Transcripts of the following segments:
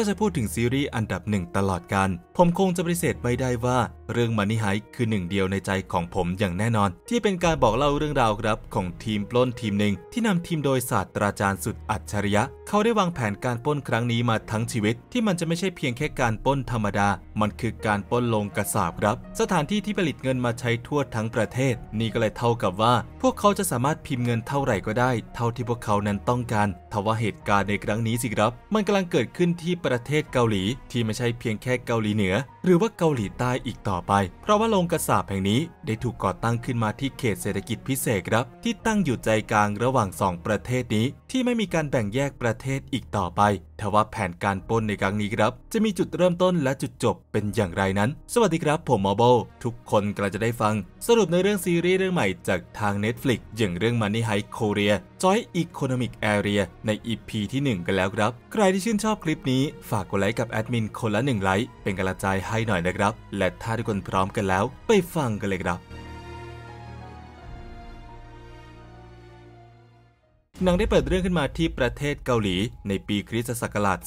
ถ้าจะพูดถึงซีรีส์อันดับหนึ่งตลอดการผมคงจะปฏิเสธไม่ได้ว่าเรื่องมันนี่ไฮคือหนึ่งเดียวในใจของผมอย่างแน่นอน ที่เป็นการบอกเล่าเรื่องราวครับ ของทีมปล้นทีมหนึ่งที่นำทีมโดยศาสตราจารย์สุดอัจฉริยะเขาได้วางแผนการปล้นครั้งนี้มาทั้งชีวิต ที่มันจะไม่ใช่เพียงแค่การปล้นธรรมดา มันคือการปล้นลงกระสาบครับ สถานที่ที่ผลิตเงินมาใช้ทั่วทั้งประเทศ นี่ก็เลยเท่ากับว่า พวกเขาจะสามารถพิมพ์เงินเท่าไหร่ก็ได้ เท่าที่พวกเขานั้นต้องการ ทว่าเหตุการณ์ในครั้งนี้สิครับ มันกำลังเกิดขึ้นที่ประเทศเกาหลี ที่ไม่ใช่เพียงแค่เกาหลีเหนือ หรือว่าเกาหลีใต้อีกต่อไป เพราะว่าโรงกระสาบแห่งนี้ได้ถูกก่อตั้งขึ้นมาที่เขตเศรษฐกิจพิเศษครับที่ตั้งอยู่ใจกลางระหว่าง2ประเทศนี้ ที่ไม่มีการแบ่งแยกประเทศอีกต่อไปทว่าแผนการปล้นในครั้งนี้ครับ จะมีจุดเริ่มต้นและจุดจบเป็นอย่างไรนั้น สวัสดีครับผมมอโบทุกคนกำลังจะได้ฟังสรุปในเรื่องซีรีส์เรื่องใหม่จากทาง Netflix อย่างเรื่อง Money Heist Korea Joy Economic Area ใน EP ที่ 1 กันแล้วครับ ใครที่ชื่นชอบคลิปนี้ฝากกดไลค์กับแอดมินคนละ 1 ไลค์ เป็นกำลังใจให้หน่อยนะครับ และถ้าทุกคนพร้อมกันแล้ว ไปฟังกันเลยครับหนังได้เปิดเรื่องขึ้นมาที่ประเทศเกาหลีในปีคริสตศักราช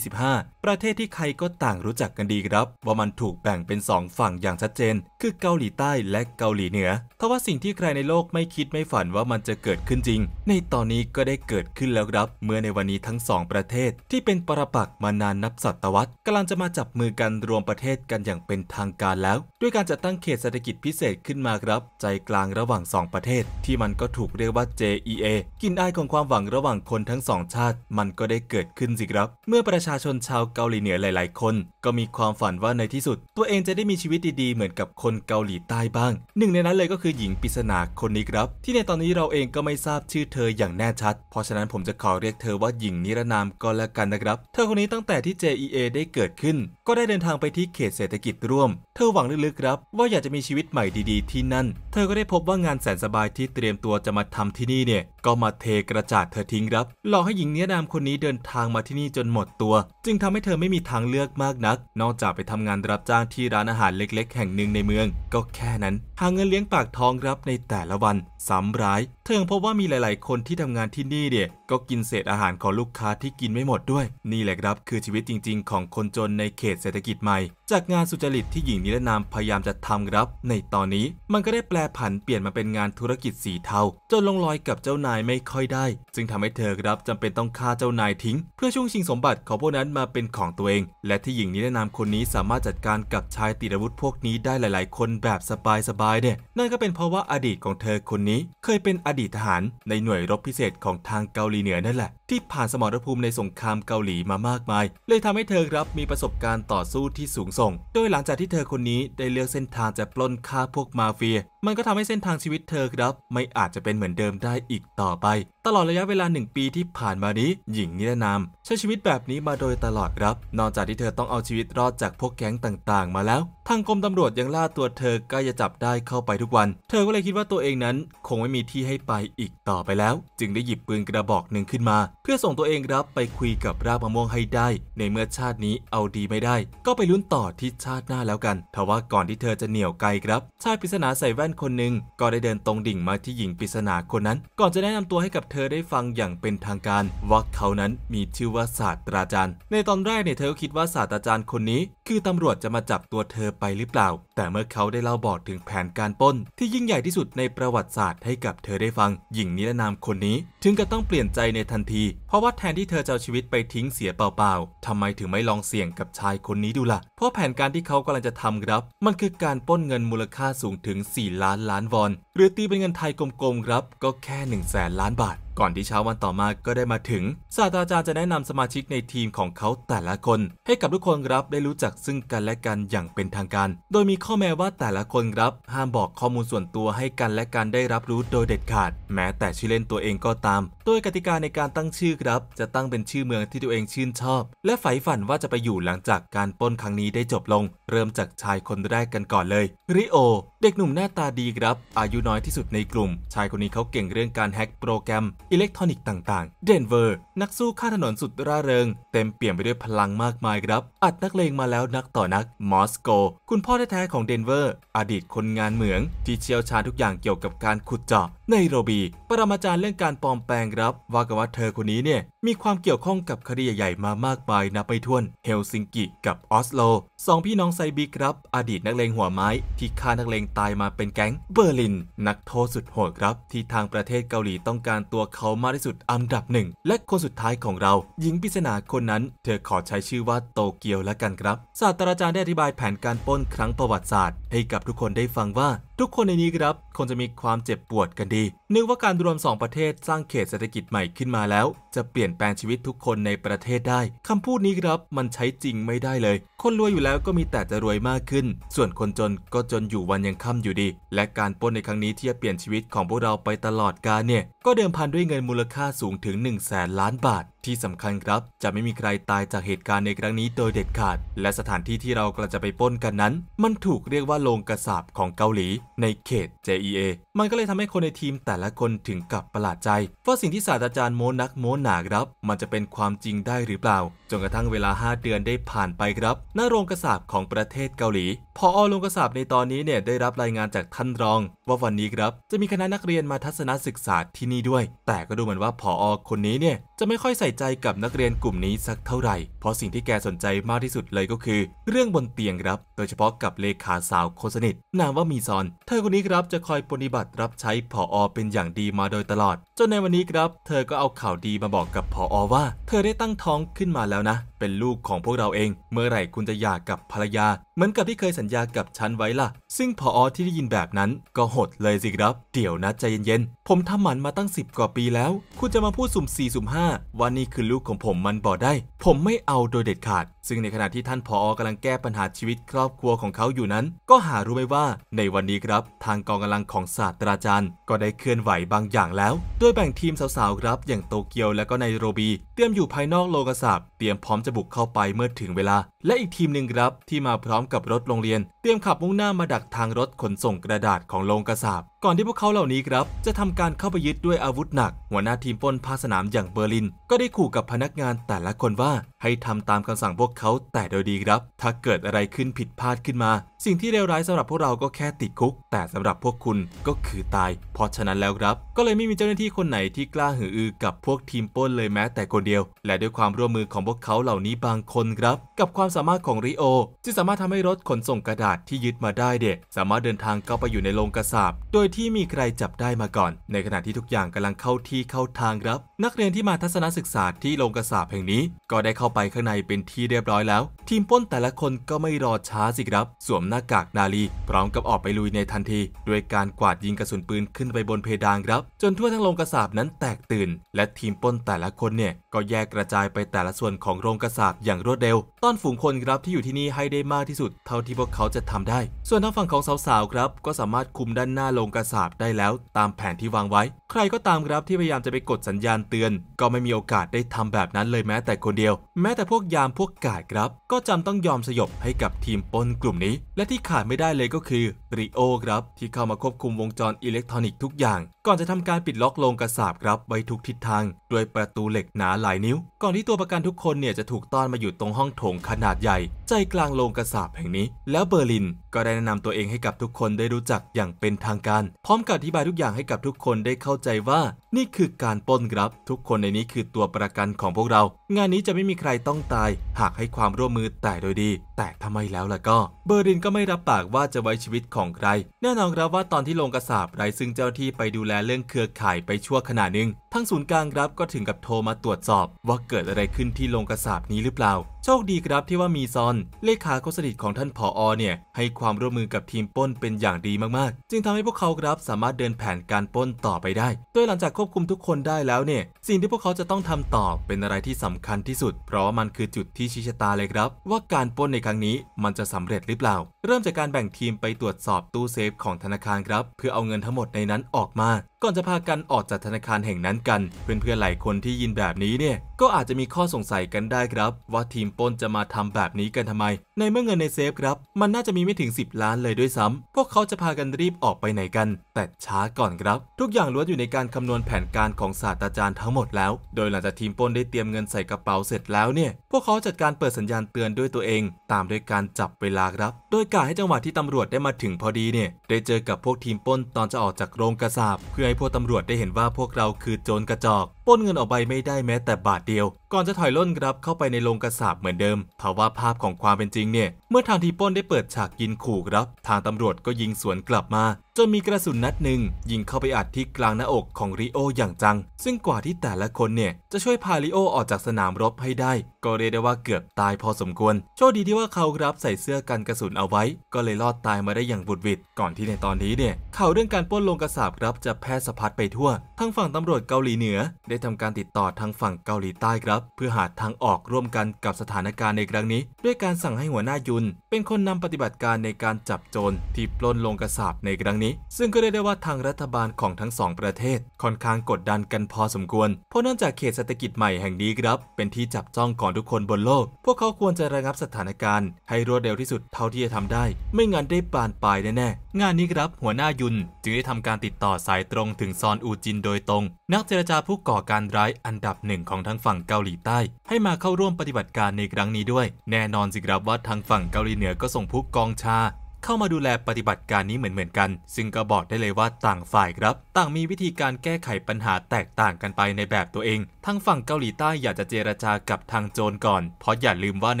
2025 ประเทศที่ใครก็ต่างรู้จักกันดีครับว่ามันถูกแบ่งเป็น 2 ฝั่งอย่างชัดเจน คือเกาหลีใต้และเกาหลีเหนือทว่าสิ่งที่ใครในโลกไม่คิดไม่ฝันว่ามันจะเกิดขึ้นจริง ในตอนนี้ก็ได้เกิดขึ้นแล้วครับเมื่อในวันนี้ทั้ง2ประเทศ ที่เป็นปรปักษ์มานานนับศตวรรษกำลังจะมาจับมือกันรวมประเทศกันอย่างเป็นทางการแล้ว ด้วยการจัดตั้งเขตเศรษฐกิจพิเศษขึ้นมาครับ ใจกลางระหว่าง 2 ประเทศ ที่มันก็ถูกเรียกว่า JEA กินอต้ของความหวังระหว่างคนทั้งสอง ชาติมันก็ได้เกิดขึ้นสิครับ เมื่อประชาชนชาวเกาหลีเหนือหลายๆคน ก็มีความฝันว่าในที่สุด ตัวเองจะได้มีชีวิตดีๆเหมือนกับคนเกาหลีใต้บ้าง หนึ่งในนั้นเลยก็คือหญิงปริศนาคนนี้ครับ ที่ในตอนนี้เราเองก็ไม่ทราบชื่อเธออย่างแน่ชัด เพราะฉะนั้นผมจะขอเรียกเธอว่าหญิงนิรนามก็แล้วกันนะครับเธอคนนี้ตั้งแต่ที่ JEA ได้เกิดขึ้น ก็ได้เดินทางไปที่เขตเศรษฐกิจร่วม เธอหวังลึกๆครับ ว่าอยากจะมีชีวิตใหม่ดีๆที่นั่นเธอก็ได้พบว่างานแสนสบายที่เตรียมตัวจะมาทำที่นี่เนี่ยก็มาเทกระจาดเธอทิ้งครับหลอกให้หญิงเนื้อดำคนนี้เดินทางมาที่นี่จนหมดตัว จึงทำให้เธอไม่มีทางเลือกมากนัก นอกจากไปทำงานรับจ้างที่ร้านอาหารเล็กๆแห่งหนึ่งในเมือง ก็แค่นั้นหาเงินเลี้ยงปากท้องรับในแต่ละวันซ้ำร้าย เธอพบว่ามีหลายๆคนที่ทำงานที่นี่เนี่ยก็กินเศษอาหารของลูกค้าที่กินไม่หมดด้วย นี่แหละครับคือชีวิตจริง ๆ ของคนจนในเขตเศรษฐกิจใหม่ จากงานสุจริตที่หญิงนิรนามพยายามจะทำรับ ในตอนนี้ มันก็ได้แปลผันเปลี่ยนมาเป็นงานธุรกิจสีเทาจนลงรอยกับเจ้านายไม่ค่อยได้จึงทำให้เธอครับ จำเป็นต้องฆ่าเจ้านายทิ้ง เพื่อช่วงชิงสมบัติของพวกนั้นมาเป็นของตัวเอง และที่หญิงนิรนามคนนี้สามารถจัดการกับชายติดอาวุธพวกนี้ได้หลาย ๆ คนแบบสบาย ๆายเนี่ยนั่นก็เป็นเพราะว่าอดีตของเธอคนนี้เคยเป็นอดีตทหารในหน่วยรบพิเศษของทางเกาหลีเหนือ นั่นแหละที่ผ่านสมรภูมิในสงครามเกาหลีมามากมาย เลยทำให้เธอรับมีประสบการณ์ต่อสู้ที่สูงส่ง โดยหลังจากที่เธอคนนี้ได้เลือกเส้นทางจะปล้นฆ่าพวกมาเฟียมันก็ทำให้เส้นทางชีวิตเธอครับ ไม่อาจจะเป็นเหมือนเดิมได้อีกต่อไป ตลอดระยะเวลา 1 ปีที่ผ่านมานี้หญิงนิรนามใช้ชีวิตแบบนี้มาโดยตลอดครับ นอกจากที่เธอต้องเอาชีวิตรอดจากพวกแก๊งต่าง ๆ มาแล้วทางกรมตำรวจยังล่าตัวเธอใกล้จะจับได้เข้าไปทุกวัน เธอก็เลยคิดว่าตัวเองนั้น คงไม่มีที่ให้ไปอีกต่อไปแล้ว จึงได้หยิบปืนกระบอกหนึ่งขึ้นมา เพื่อส่งตัวเองครับไปคุยกับรากมะม่วงให้ได้ ในเมื่อชาตินี้เอาดีไม่ได้ ก็ไปลุ้นต่อที่ชาติหน้าแล้วกันทว่าก่อนที่เธอจะเหนี่ยวไกลครับ ชายปริศนาใส่แว่นคนหนึ่งก็ได้เดินตรงดิ่งมาที่หญิงปริศนาคนนั้น ก่อนจะแนะนำตัวให้กับเธอได้ฟังอย่างเป็นทางการ ว่าเขานั้นมีชื่อว่าศาสตราจารย์ ในตอนแรกเนี่ยเธอคิดว่าศาสตราจารย์คนนี้ คือตำรวจจะมาจับตัวเธอไปหรือเปล่า แต่เมื่อเขาได้เล่าบอกถึงแผนการปล้นที่ยิ่งใหญ่ที่สุดในประวัติศาสตร์ให้กับเธอได้ฟัง หญิงนิรนามคนนี้ถึงกับต้องเปลี่ยนใจในทันที เพราะว่าแทนที่เธอจะเอาชีวิตไปทิ้งเสียเปล่า ๆ ทำไมถึงไม่ลองเสี่ยงกับชายคนนี้ดูละ่ะเพราะแผนการที่เขากำลังจะทำครับ มันคือการปล้นเงินมูลค่าสูงถึง4ล้านล้านวอน หรือตีเป็นเงินไทยกลมๆครับก็แค่1นึ่งแสนล้านบาทก่อนที่เช้าวันต่อมาก็ได้มาถึง ศาสตราจารย์จะแนะนำสมาชิกในทีมของเขาแต่ละคน ให้กับทุกคนรับได้รู้จักซึ่งกันและกันอย่างเป็นทางการ โดยมีข้อแม้ว่าแต่ละคนรับห้ามบอกข้อมูลส่วนตัวให้กันและกันได้รับรู้โดยเด็ดขาด แม้แต่ชื่อเล่นตัวเองก็ตาม โดยกติกาในการตั้งชื่อครับ จะตั้งเป็นชื่อเมืองที่ตัวเองชื่นชอบ และใฝ่ฝันว่าจะไปอยู่หลังจากการป้นครั้งนี้ได้จบลง เริ่มจากชายคนแรกกันก่อนเลย ริโอ เด็กหนุ่มหน้าตาดีครับ อายุน้อยที่สุดในกลุ่ม ชายคนนี้เขาเก่งเรื่องการแฮ็กโปรแกรมอิเล็กทรอนิกส์ต่างๆ เดนเวอร์ นักสู้ข้าถนนสุดร่าเริง เต็มเปี่ยมไปด้วยพลังมากมายครับ อัดนักเลงมาแล้วนักต่อนัก มอสโก คุณพ่อแท้ ๆ ของเดนเวอร์ อดีตคนงานเหมือง ที่เชี่ยวชาญทุกอย่างเกี่ยวกับการขุดเจาะ ในโรบี ปรมาจารย์เรื่องการปลอมแปลงครับว่ากันว่าเธอคนนี้เนี่ย มีความเกี่ยวข้องกับคดีใหญ่ๆมามากมายนับไปถ้วนเฮลซิงกิ กับออสโล สองพี่น้องไซบีครับ อดีตนักเลงหัวไม้ ที่ฆ่านักเลงตายมาเป็นแก๊ง เบอร์ลิน นักโทษสุดโหดครับ ที่ทางประเทศเกาหลีต้องการตัวเขามาที่สุดอันดับหนึ่ง และคนสุดท้ายของเราหญิงปริศนาคนนั้น เธอขอใช้ชื่อว่าโตเกียวและกันครับ ศาสตราจารย์ได้อธิบายแผนการป้นครั้งประวัติศาสตร์ ให้กับทุกคนได้ฟังว่า ทุกคนในนี้ครับคงจะมีความเจ็บปวดกันดี นึกว่าการรวม 2 ประเทศสร้างเขตเศรษฐกิจใหม่ขึ้นมาแล้ว จะเปลี่ยนแปลงชีวิตทุกคนในประเทศได้ คำพูดนี้ครับมันใช้จริงไม่ได้เลย คนรวยอยู่แล้วก็มีแต่จะรวยมากขึ้น ส่วนคนจนก็จนอยู่วันยังค่าอยู่ดี และการปล้นในครั้งนี้ ที่จะเปลี่ยนชีวิตของพวกเราไปตลอดกาลเนี่ยก็เดิมพันด้วยเงินมูลค่าสูงถึง1นึ่งแสนล้านบาทที่สำคัญครับจะไม่มีใครตายจากเหตุการณ์ในครั้งนี้โดยเด็ดขาด และสถานที่ที่เรากำลังจะไปป้นกันนั้น มันถูกเรียกว่าโรงกระสาบของเกาหลีในเขต JEA มันก็เลยทำให้คนในทีมแต่ละคนถึงกับประหลาดใจว่าสิ่งที่ศาสตราจารย์โมนักโมหนาครับ มันจะเป็นความจริงได้หรือเปล่า จนกระทั่งเวลา 5 เดือนได้ผ่านไปครับณโรงกระสาบของประเทศเกาหลี พอโรงกระสาบในตอนนี้เนี่ยได้รับรายงานจากท่านรอง ว่าวันนี้ครับจะมีคณะนักเรียนมาทัศนศึกษาที่นี่ด้วย แต่ก็ดูเหมือนว่าพออคนนี้เนี่ยจะไม่ค่อยใส่ใจกับนักเรียนกลุ่มนี้สักเท่าไหร่ เพราะสิ่งที่แกสนใจมากที่สุดเลยก็คือ เรื่องบนเตียงครับ โดยเฉพาะกับเลขาสาวคนสนิทนามว่ามีซอน เธอคนนี้ครับจะคอยปฏิบัติรับใช้ผออเป็นอย่างดีมาโดยตลอด จนในวันนี้ครับ เธอก็เอาข่าวดีมาบอกกับผออว่า เธอได้ตั้งท้องขึ้นมาแล้วนะเป็นลูกของพวกเราเอง เมื่อไหร่คุณจะหย่ากกับภรรยา เหมือนกับที่เคยสัญญากับฉันไว้ล่ะ ซึ่งพออที่ได้ยินแบบนั้นก็หดเลยสิครับ เดี๋ยวนะ ใจเย็นๆ ผมทำหมันมาตั้ง 10กว่าปีแล้ว คุณจะมาพูดสุ่ม 4 สุ่ม 5ว่านี่คือลูกของผมมันบดได้ ผมไม่เอาโดยเด็ดขาด ซึ่งในขณะที่ท่านพออกำลังแก้ปัญหาชีวิตครอบครัวของเขาอยู่นั้น ก็หารู้ไหมว่า ในวันนี้ครับ ทางกองกำลังของศาสตราจารย์ ก็ได้เคลื่อนไหวบางอย่างแล้ว โดยแบ่งทีมสาวๆครับ อย่างโตเกียวและก็ไนโรบี เตรียมอยู่ภายนอกโลกศัพท์เตรียมพร้อมจะบุกเข้าไปเมื่อถึงเวลา และอีกทีมหนึ่งครับที่มาพร้อมกับรถโรงเรียน เตรียมขับมุ่งหน้ามาดักทางรถขนส่งกระดาษของโรงกระสาบก่อนที่พวกเขาเหล่านี้ครับ จะทำการเข้าไปยึดด้วยอาวุธหนัก หัวหน้าทีมป้น ภาสนามอย่างเบอร์ลิน ก็ได้ขู่กับพนักงานแต่ละคนว่าให้ทำตามคำสั่งพวกเขาแต่โดยดีครับ ถ้าเกิดอะไรขึ้นผิดพลาดขึ้นมา สิ่งที่เลวร้ายสำหรับพวกเราก็แค่ติดคุก แต่สำหรับพวกคุณก็คือตาย เพราะฉะนั้นแล้วครับ ก็เลยไม่มีเจ้าหน้าที่คนไหนที่กล้าหืออือกับพวกทีมป้นเลยแม้แต่คนเดียว และด้วยความร่วมมือของพวกเขาเหล่านี้บางคนครับ กับความสามารถของริโอที่สามารถทำให้รถขนส่งกระดาษที่ยึดมาได้เด็กสามารถเดินทางเข้าไปอยู่ในโรงกระสาบโดยที่มีใครจับได้มาก่อน ในขณะที่ทุกอย่างกำลังเข้าที่เข้าทางครับนักเรียนที่มาทัศนศึกษาที่โรงกระสาบแห่งนี้ ก็ได้เข้าไปข้างในเป็นที่เรียบร้อยแล้ว ทีมป้นแต่ละคนก็ไม่รอช้าสิครับ สวมหน้ากากนาลีพร้อมกับออกไปลุยในทันทีด้วยการกวาดยิงกระสุนปืนขึ้นไปบนเพดานครับจนทั่วทั้งโรงกระสาบนั้นแตกตื่น และทีมป้นแต่ละคนเนี่ยก็แยกกระจายไปแต่ละส่วนของโรงกระสาบอย่างรวดเร็วต้อนฝูงคนครับที่อยู่ที่นี่ให้ได้มากที่สุด เท่าที่พวกเขาจะทำได้ ส่วนทางฝั่งของสาวๆครับก็สามารถคุมด้านหน้าโรงกระสาบได้แล้ว ตามแผนที่วางไว้ ใครก็ตามครับที่พยายามจะไปกดสัญญาณเตือนก็ไม่มีโอกาสได้ทำแบบนั้นเลยแม้แต่คนเดียว แม้แต่พวกยามพวกกาดครับ ก็จำต้องยอมสยบให้กับทีมปนกลุ่มนี้ และที่ขาดไม่ได้เลยก็คือริโอครับ ที่เข้ามาควบคุมวงจรอิเล็กทรอนิกส์ทุกอย่าง ก่อนจะทำการปิดล็อกลงกระสาบครับไว้ทุกทิศทาง ด้วยประตูเหล็กหนาหลายนิ้ว ก่อนที่ตัวประกันทุกคนเนี่ยจะถูกต้อนมาอยู่ตรงห้องโถงขนาดใหญ่ ใจกลางโรงกระสาบแห่งนี้ แล้วเบอร์ลินก็ได้แนะนำตัวเองให้กับทุกคนได้รู้จักอย่างเป็นทางการ พร้อมกับอธิบายทุกอย่างให้กับทุกคนได้เข้าใจว่า นี่คือการป้นครับ ทุกคนในนี้คือตัวประกันของพวกเรา งานนี้จะไม่มีใครต้องตาย หากให้ความร่วมมือแต่โดยดี แต่ทำไมแล้วล่ะก็ เบอร์ลินก็ไม่รับปากว่าจะไว้ชีวิตของใคร แน่นอนครับว่าตอนที่ลงกระสาบไรซึ่งเจ้าที่ไปดูแลเรื่องเครือข่ายไปชั่วขณะหนึ่งทั้งศูนย์กลางครับก็ถึงกับโทรมาตรวจสอบ ว่าเกิดอะไรขึ้นที่ลงกระสาบนี้หรือเปล่าโชคดีครับที่ว่ามีซอนเลขาคนสนิทของท่านผออเนี่ย ให้ความร่วมมือกับทีมป้นเป็นอย่างดีมากๆ จึงทำให้พวกเขาครับสามารถเดินแผนการป้นต่อไปได้ โดยหลังจากควบคุมทุกคนได้แล้วเนี่ย สิ่งที่พวกเขาจะต้องทำต่อ เป็นอะไรที่สำคัญที่สุด เพราะมันคือจุดที่ชี้ชะตาเลยครับ ว่าการป้นในครั้งนี้มันจะสำเร็จหรือเปล่าเริ่มจากการแบ่งทีมไปตรวจสอบตู้เซฟของธนาคารครับเพื่อเอาเงินทั้งหมดในนั้นออกมา ก่อนจะพากันออกจากธนาคารแห่งนั้นกัน เพื่อนๆ หลายคนที่ยินแบบนี้เนี่ย ก็อาจจะมีข้อสงสัยกันได้ครับ ว่าทีมป้นจะมาทำแบบนี้กันทำไม ในเมื่อเงินในเซฟครับมันน่าจะมีไม่ถึง 10 ล้านเลยด้วยซ้ำ พวกเขาจะพากันรีบออกไปไหนกันแต่ช้าก่อนครับ ทุกอย่างล้วนอยู่ในการคำนวณแผนการของศาสตราจารย์ทั้งหมดแล้ว โดยหลังจากทีมป้นได้เตรียมเงินใส่กระเป๋าเสร็จแล้วเนี่ยพวกเขาจัดการเปิดสัญญาณเตือนด้วยตัวเอง ตามด้วยการจับเวลาครับโดยกาสให้จังหวะที่ตำรวจได้มาถึงพอดีเนี่ยได้เจอกับพวกทีมป้นตอนจะออกจากโรงกระสาบ เพื่อให้พวกตำรวจได้เห็นว่าพวกเราคือโจรกระจอก ป้นเงินออกไปไม่ได้แม้แต่บาทเดียว ก่อนจะถอยล่นกรับเข้าไปในโรงกระสาบเหมือนเดิมทว่าภาพของความเป็นจริงเนี่ยเมื่อทางทีมป้นได้เปิดฉากยินขู่ครับทางตำรวจก็ยิงสวนกลับมาจนมีกระสุนนัดหนึ่งยิงเข้าไปอัดที่กลางหน้าอกของริโออย่างจัง ซึ่งกว่าที่แต่ละคนเนี่ย จะช่วยพาริโอออกจากสนามรบให้ได้ ก็เรียกได้ว่าเกือบตายพอสมควร โชคดีที่ว่าเขารับใส่เสื้อกันกระสุนเอาไว้ ก็เลยรอดตายมาได้อย่างบุดวิดก่อนที่ในตอนนี้เนี่ยข่าวเรื่องการปล้นลงกระสาบรับจะแพร่สะพัดไปทั่วทั้งฝั่งตำรวจเกาหลีเหนือ ได้ทำการติดต่อทางฝั่งเกาหลีใต้ครับ เพื่อหาทางออกร่วมกันกับสถานการณ์ในครั้งนี้ ด้วยการสั่งให้หัวหน้ายุนเป็นคนนำปฏิบัติการในการจับโจรที่ปล้นลงกระสาบในครั้งนี้ี้ซึ่งก็เรียกได้ว่าทางรัฐบาลของทั้งสองประเทศ ค่อนข้างกดดันกันพอสมควร เพราะเนื่องจากเขตเศรษฐกิจใหม่แห่งนี้ครับ เป็นที่จับจ้องของทุกคนบนโลก พวกเขาควรจะระงับสถานการณ์ ให้รวดเร็วที่สุดเท่าที่จะทำได้ ไม่งั้นได้ปานปลายแน่ๆงานนี้ครับ หัวหน้ายุนจึงได้ทำการติดต่อสายตรงถึงซอนอูจินโดยตรง นักเจรจาผู้ก่อการร้ายอันดับหนึ่งของทั้งฝั่งเกาหลีใต้ ให้มาเข้าร่วมปฏิบัติการในครั้งนี้ ด้วยแน่นอนสิครับว่าทางฝั่งเกาหลีเหนือก็ส่งผู้กองชาเข้ามาดูแลปฏิบัติการนี้เหมือน ๆ กันซึ่งก็บอกได้เลยว่าต่างฝ่ายครับ ต่างมีวิธีการแก้ไขปัญหาแตกต่างกันไปในแบบตัวเองทางฝั่งเกาหลีใต้อยากจะเจรจากับทางโจรก่อน เพราะอย่าลืมว่าใ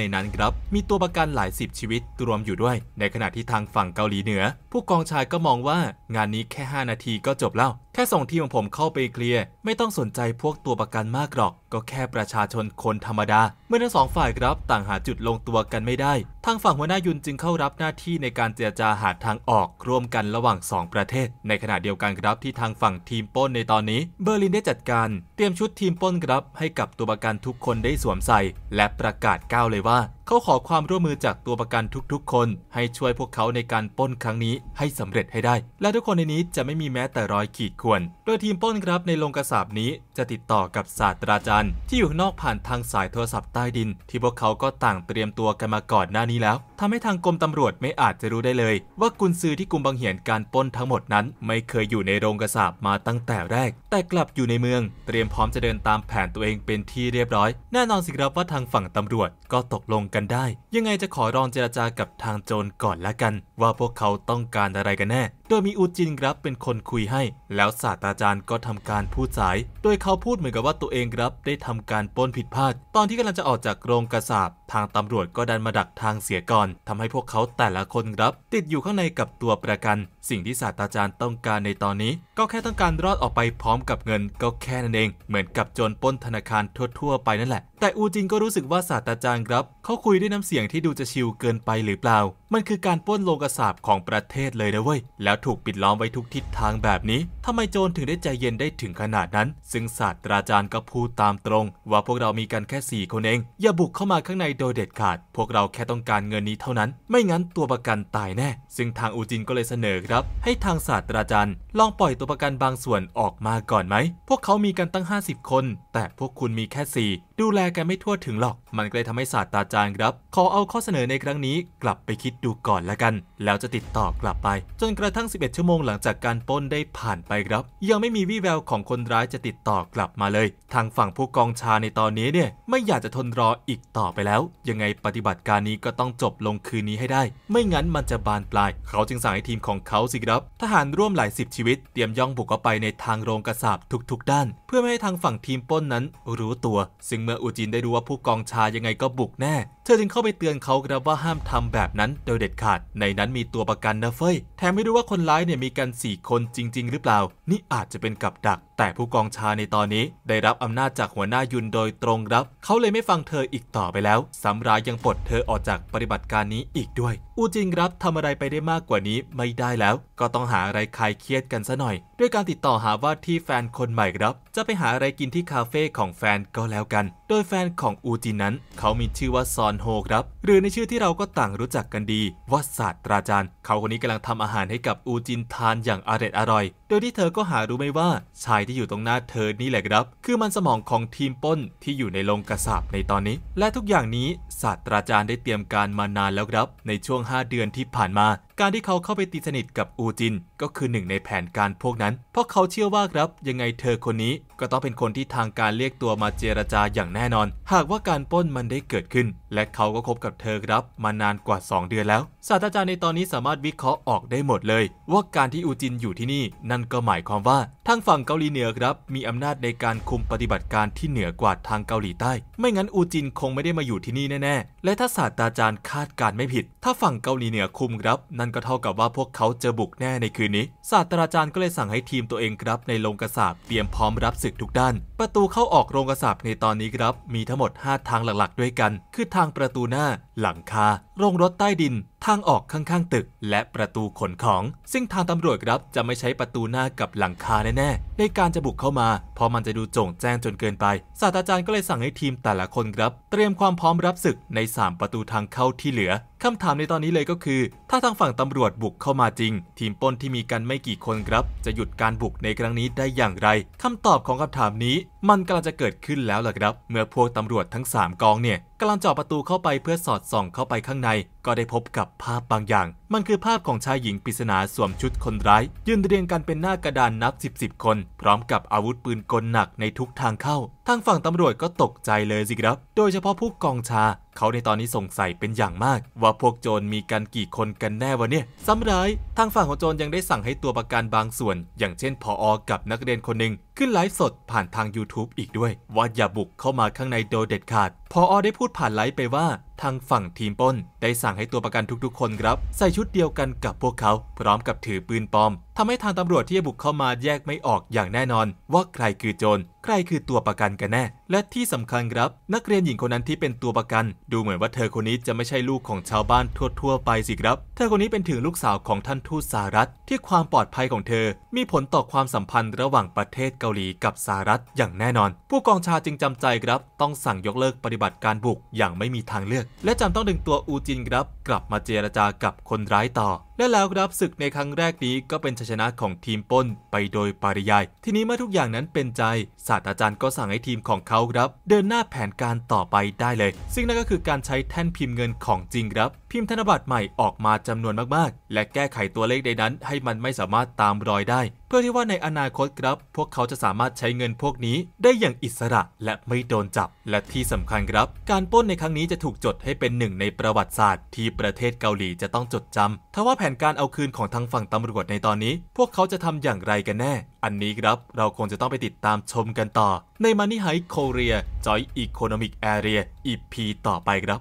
นนั้นครับ มีตัวประกันหลายสิบชีวิตรวมอยู่ด้วย ในขณะที่ทางฝั่งเกาหลีเหนือผู้กองชายก็มองว่างานนี้แค่ 5 นาทีก็จบแล้วแค่ส่งทีมของผมเข้าไปเคลียร์ ไม่ต้องสนใจพวกตัวประกันมากหรอก ก็แค่ประชาชนคนธรรมดา เมื่อทั้งสองฝ่ายรับ ต่างหาจุดลงตัวกันไม่ได้ ทางฝั่งหัวหน้ายุนจึงเข้ารับหน้าที่ในการเจรจาหาทางออก ร่วมกันระหว่าง 2 ประเทศ ในขณะเดียวกันครับที่ทางฝั่งทีมป้นในตอนนี้ เบอร์ลินได้จัดการ เตรียมชุดทีมป้นครับ ให้กับตัวประกันทุกคนได้สวมใส่และประกาศก้าวเลยว่าเขาขอความร่วมมือจากตัวประกันทุกๆคน ให้ช่วยพวกเขาในการป้นครั้งนี้ให้สำเร็จให้ได้ และทุกคนในนี้จะไม่มีแม้แต่รอยขีดข่วน โดยทีมป้นครับในลงกระสาบนี้ จะติดต่อกับศาสตราจารย์ ที่อยู่นอกผ่านทางสายโทรศัพท์ใต้ดิน ที่พวกเขาก็ต่างเตรียมตัวกันมาก่อนหน้านี้แล้วทำให้ทางกรมตำรวจไม่อาจจะรู้ได้เลย ว่ากุนซือที่กุมบังเหียนการป้นทั้งหมดนั้น ไม่เคยอยู่ในโรงกระสาบมาตั้งแต่แรก แต่กลับอยู่ในเมือง เตรียมพร้อมจะเดินตามแผนตัวเองเป็นที่เรียบร้อยแน่นอนสิครับว่าทางฝั่งตำรวจก็ตกลงกันได้ ยังไงจะขอรองเจราจากับทางโจรก่อนละกัน ว่าพวกเขาต้องการอะไรกันแน่โดยมีอูจินครับเป็นคนคุยให้ แล้วศาสตราจารย์ก็ทำการพูดสาย โดยเขาพูดเหมือนกับว่าตัวเองครับ ได้ทำการปนผิดพลาด ตอนที่กำลังจะออกจากโรงกระสาบทางตำรวจก็ดันมาดักทางเสียก่อนทำให้พวกเขาแต่ละคนครับ ติดอยู่ข้างในกับตัวประกัน สิ่งที่ศาสตราจารย์ต้องการในตอนนี้ ก็แค่ต้องการรอดออกไปพร้อมกับเงิน ก็แค่นั้นเอง เหมือนกับโจรปล้นธนาคารทั่วๆไปนั่นแหละ แต่อูจินก็รู้สึกว่าศาสตราจารย์ครับเขาคุยด้วยน้ำเสียงที่ดูจะชิวเกินไปหรือเปล่า มันคือการปล้นโรงกระสาบของประเทศเลยนะเว้ย แล้วแล้วถูกปิดล้อมไว้ทุกทิศทางแบบนี้ ทำไมโจรถึงได้ใจเย็นได้ถึงขนาดนั้น ซึ่งศาสตราจารย์ก็พูดตามตรงว่าพวกเรามีกันแค่4 คนเอง อย่าบุกเข้ามาข้างในโดยเด็ดขาด พวกเราแค่ต้องการเงินนี้เท่านั้น ไม่งั้นตัวประกันตายแน่ ซึ่งทางอูจินก็เลยเสนอครับ ให้ทางศาสตราจารย์ลองปล่อยตัวประกันบางส่วนออกมาก่อนไหม พวกเขามีกันตั้ง 50 คน แต่พวกคุณมีแค่4ดูแลกันไม่ทั่วถึงหรอก มันก็เลยทำให้ศาสตราจารย์ครับ ขอเอาข้อเสนอในครั้งนี้ กลับไปคิดดูก่อนละกัน แล้วจะติดต่อกลับไป จนกระทั่ง11 ชั่วโมงหลังจากการป้นได้ผ่านไปครับ ยังไม่มีวี่แววของคนร้ายจะติดต่อกลับมาเลย ทางฝั่งผู้กองชาในตอนนี้เนี่ย ไม่อยากจะทนรออีกต่อไปแล้ว ยังไงปฏิบัติการนี้ก็ต้องจบลงคืนนี้ให้ได้ ไม่งั้นมันจะบานปลาย เขาจึงสั่งให้ทีมของเขาสิครับ ทหารร่วมหลายสิบชีวิตเตรียมย่องบุกเข้าไปในทางโรงกระสาบทุกๆ ด้าน เพื่อไม่ให้ทางฝั่งทีมป้นนั้นรู้ตัวซึ่งเมืองอูจินได้รู้ว่าผู้กองชายังไงก็บุกแน่เธอจึงเข้าไปเตือนเขาครับว่าห้ามทำแบบนั้นโดยเด็ดขาด ในนั้นมีตัวประกันนะเฟยแถมไม่รู้ว่าคนร้ายเนี่ยมีกัน 4 คนจริง ๆหรือเปล่า นี่อาจจะเป็นกับดัก แต่ผู้กองชาในตอนนี้ได้รับอำนาจจากหัวหน้ายุนโดยตรงครับ เขาเลยไม่ฟังเธออีกต่อไปแล้วสำร้ายยังปลดเธอออกจากปฏิบัติการนี้อีกด้วย อูจิงครับทำอะไรไปได้มากกว่านี้ไม่ได้แล้ว ก็ต้องหาอะไรคลายเครียดกันซะหน่อย ด้วยการติดต่อหาว่าที่แฟนคนใหม่ครับ จะไปหาอะไรกินที่คาเฟ่ของแฟนก็แล้วกันโดยแฟนของอูจินั้น เขามีชื่อว่าซอนโฮครับ หรือในชื่อที่เราก็ต่างรู้จักกันดีว่าศาสตราจารย์เขาคนนี้กำลังทำอาหารให้กับอูจินทานอย่างอร่อยอร่อย โดยที่เธอก็หารู้ไม่ว่า ชายที่อยู่ตรงหน้าเธอนี่แหละครับ คือมันสมองของทีมป้นที่อยู่ในโรงกระสับในตอนนี้ และทุกอย่างนี้ศาสตราจารย์ได้เตรียมการมานานแล้วครับในช่วง 5 เดือนที่ผ่านมาการที่เขาเข้าไปตีสนิทกับอูจินก็คือหนึ่งในแผนการพวกนั้น เพราะเขาเชื่อว่าครับยังไงเธอคนนี้ก็ต้องเป็นคนที่ทางการเรียกตัวมาเจรจาอย่างแน่นอน หากว่าการป้นมันได้เกิดขึ้นและเขาก็คบกับเธอครับ มานานกว่า 2 เดือนแล้วศาสตราจารย์ในตอนนี้สามารถวิเคราะห์ออกได้หมดเลย ว่าการที่อูจินอยู่ที่นี่นั่นก็หมายความว่า ทางฝั่งเกาหลีเหนือครับมีอำนาจในการคุมปฏิบัติการที่เหนือกว่าทางเกาหลีใต้ ไม่งั้นอูจินคงไม่ได้มาอยู่ที่นี่แน่ ๆ และถ้าศาสตราจารย์คาดการไม่ผิด ถ้าฝั่งเกาหลีเหนือคุมครับ นั่นก็เท่ากับว่าพวกเขาจะบุกแน่ในคืนนี้ ศาสตราจารย์ก็เลยสั่งให้ทีมตัวเองครับ ในโรงกระสาบเตรียมพร้อมรับศึกทุกด้าน ประตูเข้าออกโรงกระสาบในตอนนี้ครับ มีทั้งหมด 5 ทางหลักๆ ด้วยกันคือทางประตูหน้า หลังคา โรงรถใต้ดินทางออกข้างๆ ตึกและประตูขนของ ซึ่งทางตำรวจครับจะไม่ใช้ประตูหน้ากับหลังคาแน่ๆในการจะบุกเข้ามาเพราะมันจะดูโจ่งแจ้งจนเกินไปศาสตราจารย์ก็เลยสั่งให้ทีมแต่ละคนครับ เตรียมความพร้อมรับศึกใน 3 ประตูทางเข้าที่เหลือคำถามในตอนนี้เลยก็คือ ถ้าทางฝั่งตำรวจบุกเข้ามาจริง ทีมป้นที่มีกันไม่กี่คนครับ จะหยุดการบุกในครั้งนี้ได้อย่างไรคำตอบของคำถามนี้ มันกำลังจะเกิดขึ้นแล้วล่ะครับ เมื่อพวกตำรวจทั้ง 3 กองเนี่ยกำลังเจาะประตูเข้าไปเพื่อสอดส่องเข้าไปข้างในก็ได้พบกับภาพบางอย่างมันคือภาพของชายหญิงปริศนาสวมชุดคนร้าย ยืนเรียงกันเป็นหน้ากระดานนับสิบสิบคน พร้อมกับอาวุธปืนกลหนักในทุกทางเข้า ทางฝั่งตำรวจก็ตกใจเลยสิครับ โดยเฉพาะผู้กองชาเขาในตอนนี้สงสัยเป็นอย่างมาก ว่าพวกโจรมีกันกี่คนกันแน่วะเนี่ยซ้ำร้าย ทางฝั่งของโจรยังได้สั่งให้ตัวประกันบางส่วน อย่างเช่น พออกับนักเรียนคนหนึ่งขึ้นไลฟ์สดผ่านทาง YouTube อีกด้วยว่าอย่าบุกเข้ามาข้างในโดยเด็ดขาดพออได้พูดผ่านไลฟ์ไปว่า ทางฝั่งทีมป้นได้สั่งให้ตัวประกันทุกๆ คนครับใส่ชุดเดียวกันกับพวกเขาพร้อมกับถือปืนปลอมทำให้ทางตำรวจที่บุกเข้ามาแยกไม่ออกอย่างแน่นอน ว่าใครคือโจรใครคือตัวประกันกันแน่ และที่สำคัญครับ นักเรียนหญิงคนนั้นที่เป็นตัวประกัน ดูเหมือนว่าเธอคนนี้จะไม่ใช่ลูกของชาวบ้านทั่ว ๆ ไปสิครับเธอคนนี้เป็นถึงลูกสาวของท่านทูตสหรัฐ ที่ความปลอดภัยของเธอ มีผลต่อความสัมพันธ์ระหว่างประเทศเกาหลีกับสหรัฐอย่างแน่นอน ผู้กองชาจึงจำใจครับ ต้องสั่งยกเลิกปฏิบัติการบุกอย่างไม่มีทางเลือก และจำต้องดึงตัวอูจินครับ กลับมาเจรจากับคนร้ายต่อและแล้วครับศึกในครั้งแรกนี้ก็เป็นชัยชนะของทีมป้นไปโดยปริยาย ทีนี้เมื่อทุกอย่างนั้นเป็นใจศาสตราจารย์ก็สั่งให้ทีมของเขาครับ เดินหน้าแผนการต่อไปได้เลย ซึ่งนั่นก็คือการใช้แท่นพิมพ์เงินของจริงครับ พิมพ์ธนบัตรใหม่ออกมาจำนวนมาก ๆ และแก้ไขตัวเลขใดนั้น ให้มันไม่สามารถตามรอยได้ เพื่อที่ว่าในอนาคตครับ พวกเขาจะสามารถใช้เงินพวกนี้ได้อย่างอิสระและไม่โดนจับและที่สำคัญครับ การป้นในครั้งนี้จะถูกจดให้เป็นหนึ่งในประวัติศาสตร์ ที่ประเทศเกาหลีจะต้องจดจำทว่าแผนการเอาคืนของทางฝั่งตำรวจในตอนนี้ พวกเขาจะทำอย่างไรกันแน่อันนี้ครับ เราคงจะต้องไปติดตามชมกันต่อ ในม o น e y ไฮโคเรียจออยีโคโนมิกแอเรียอีพีต่อไปครับ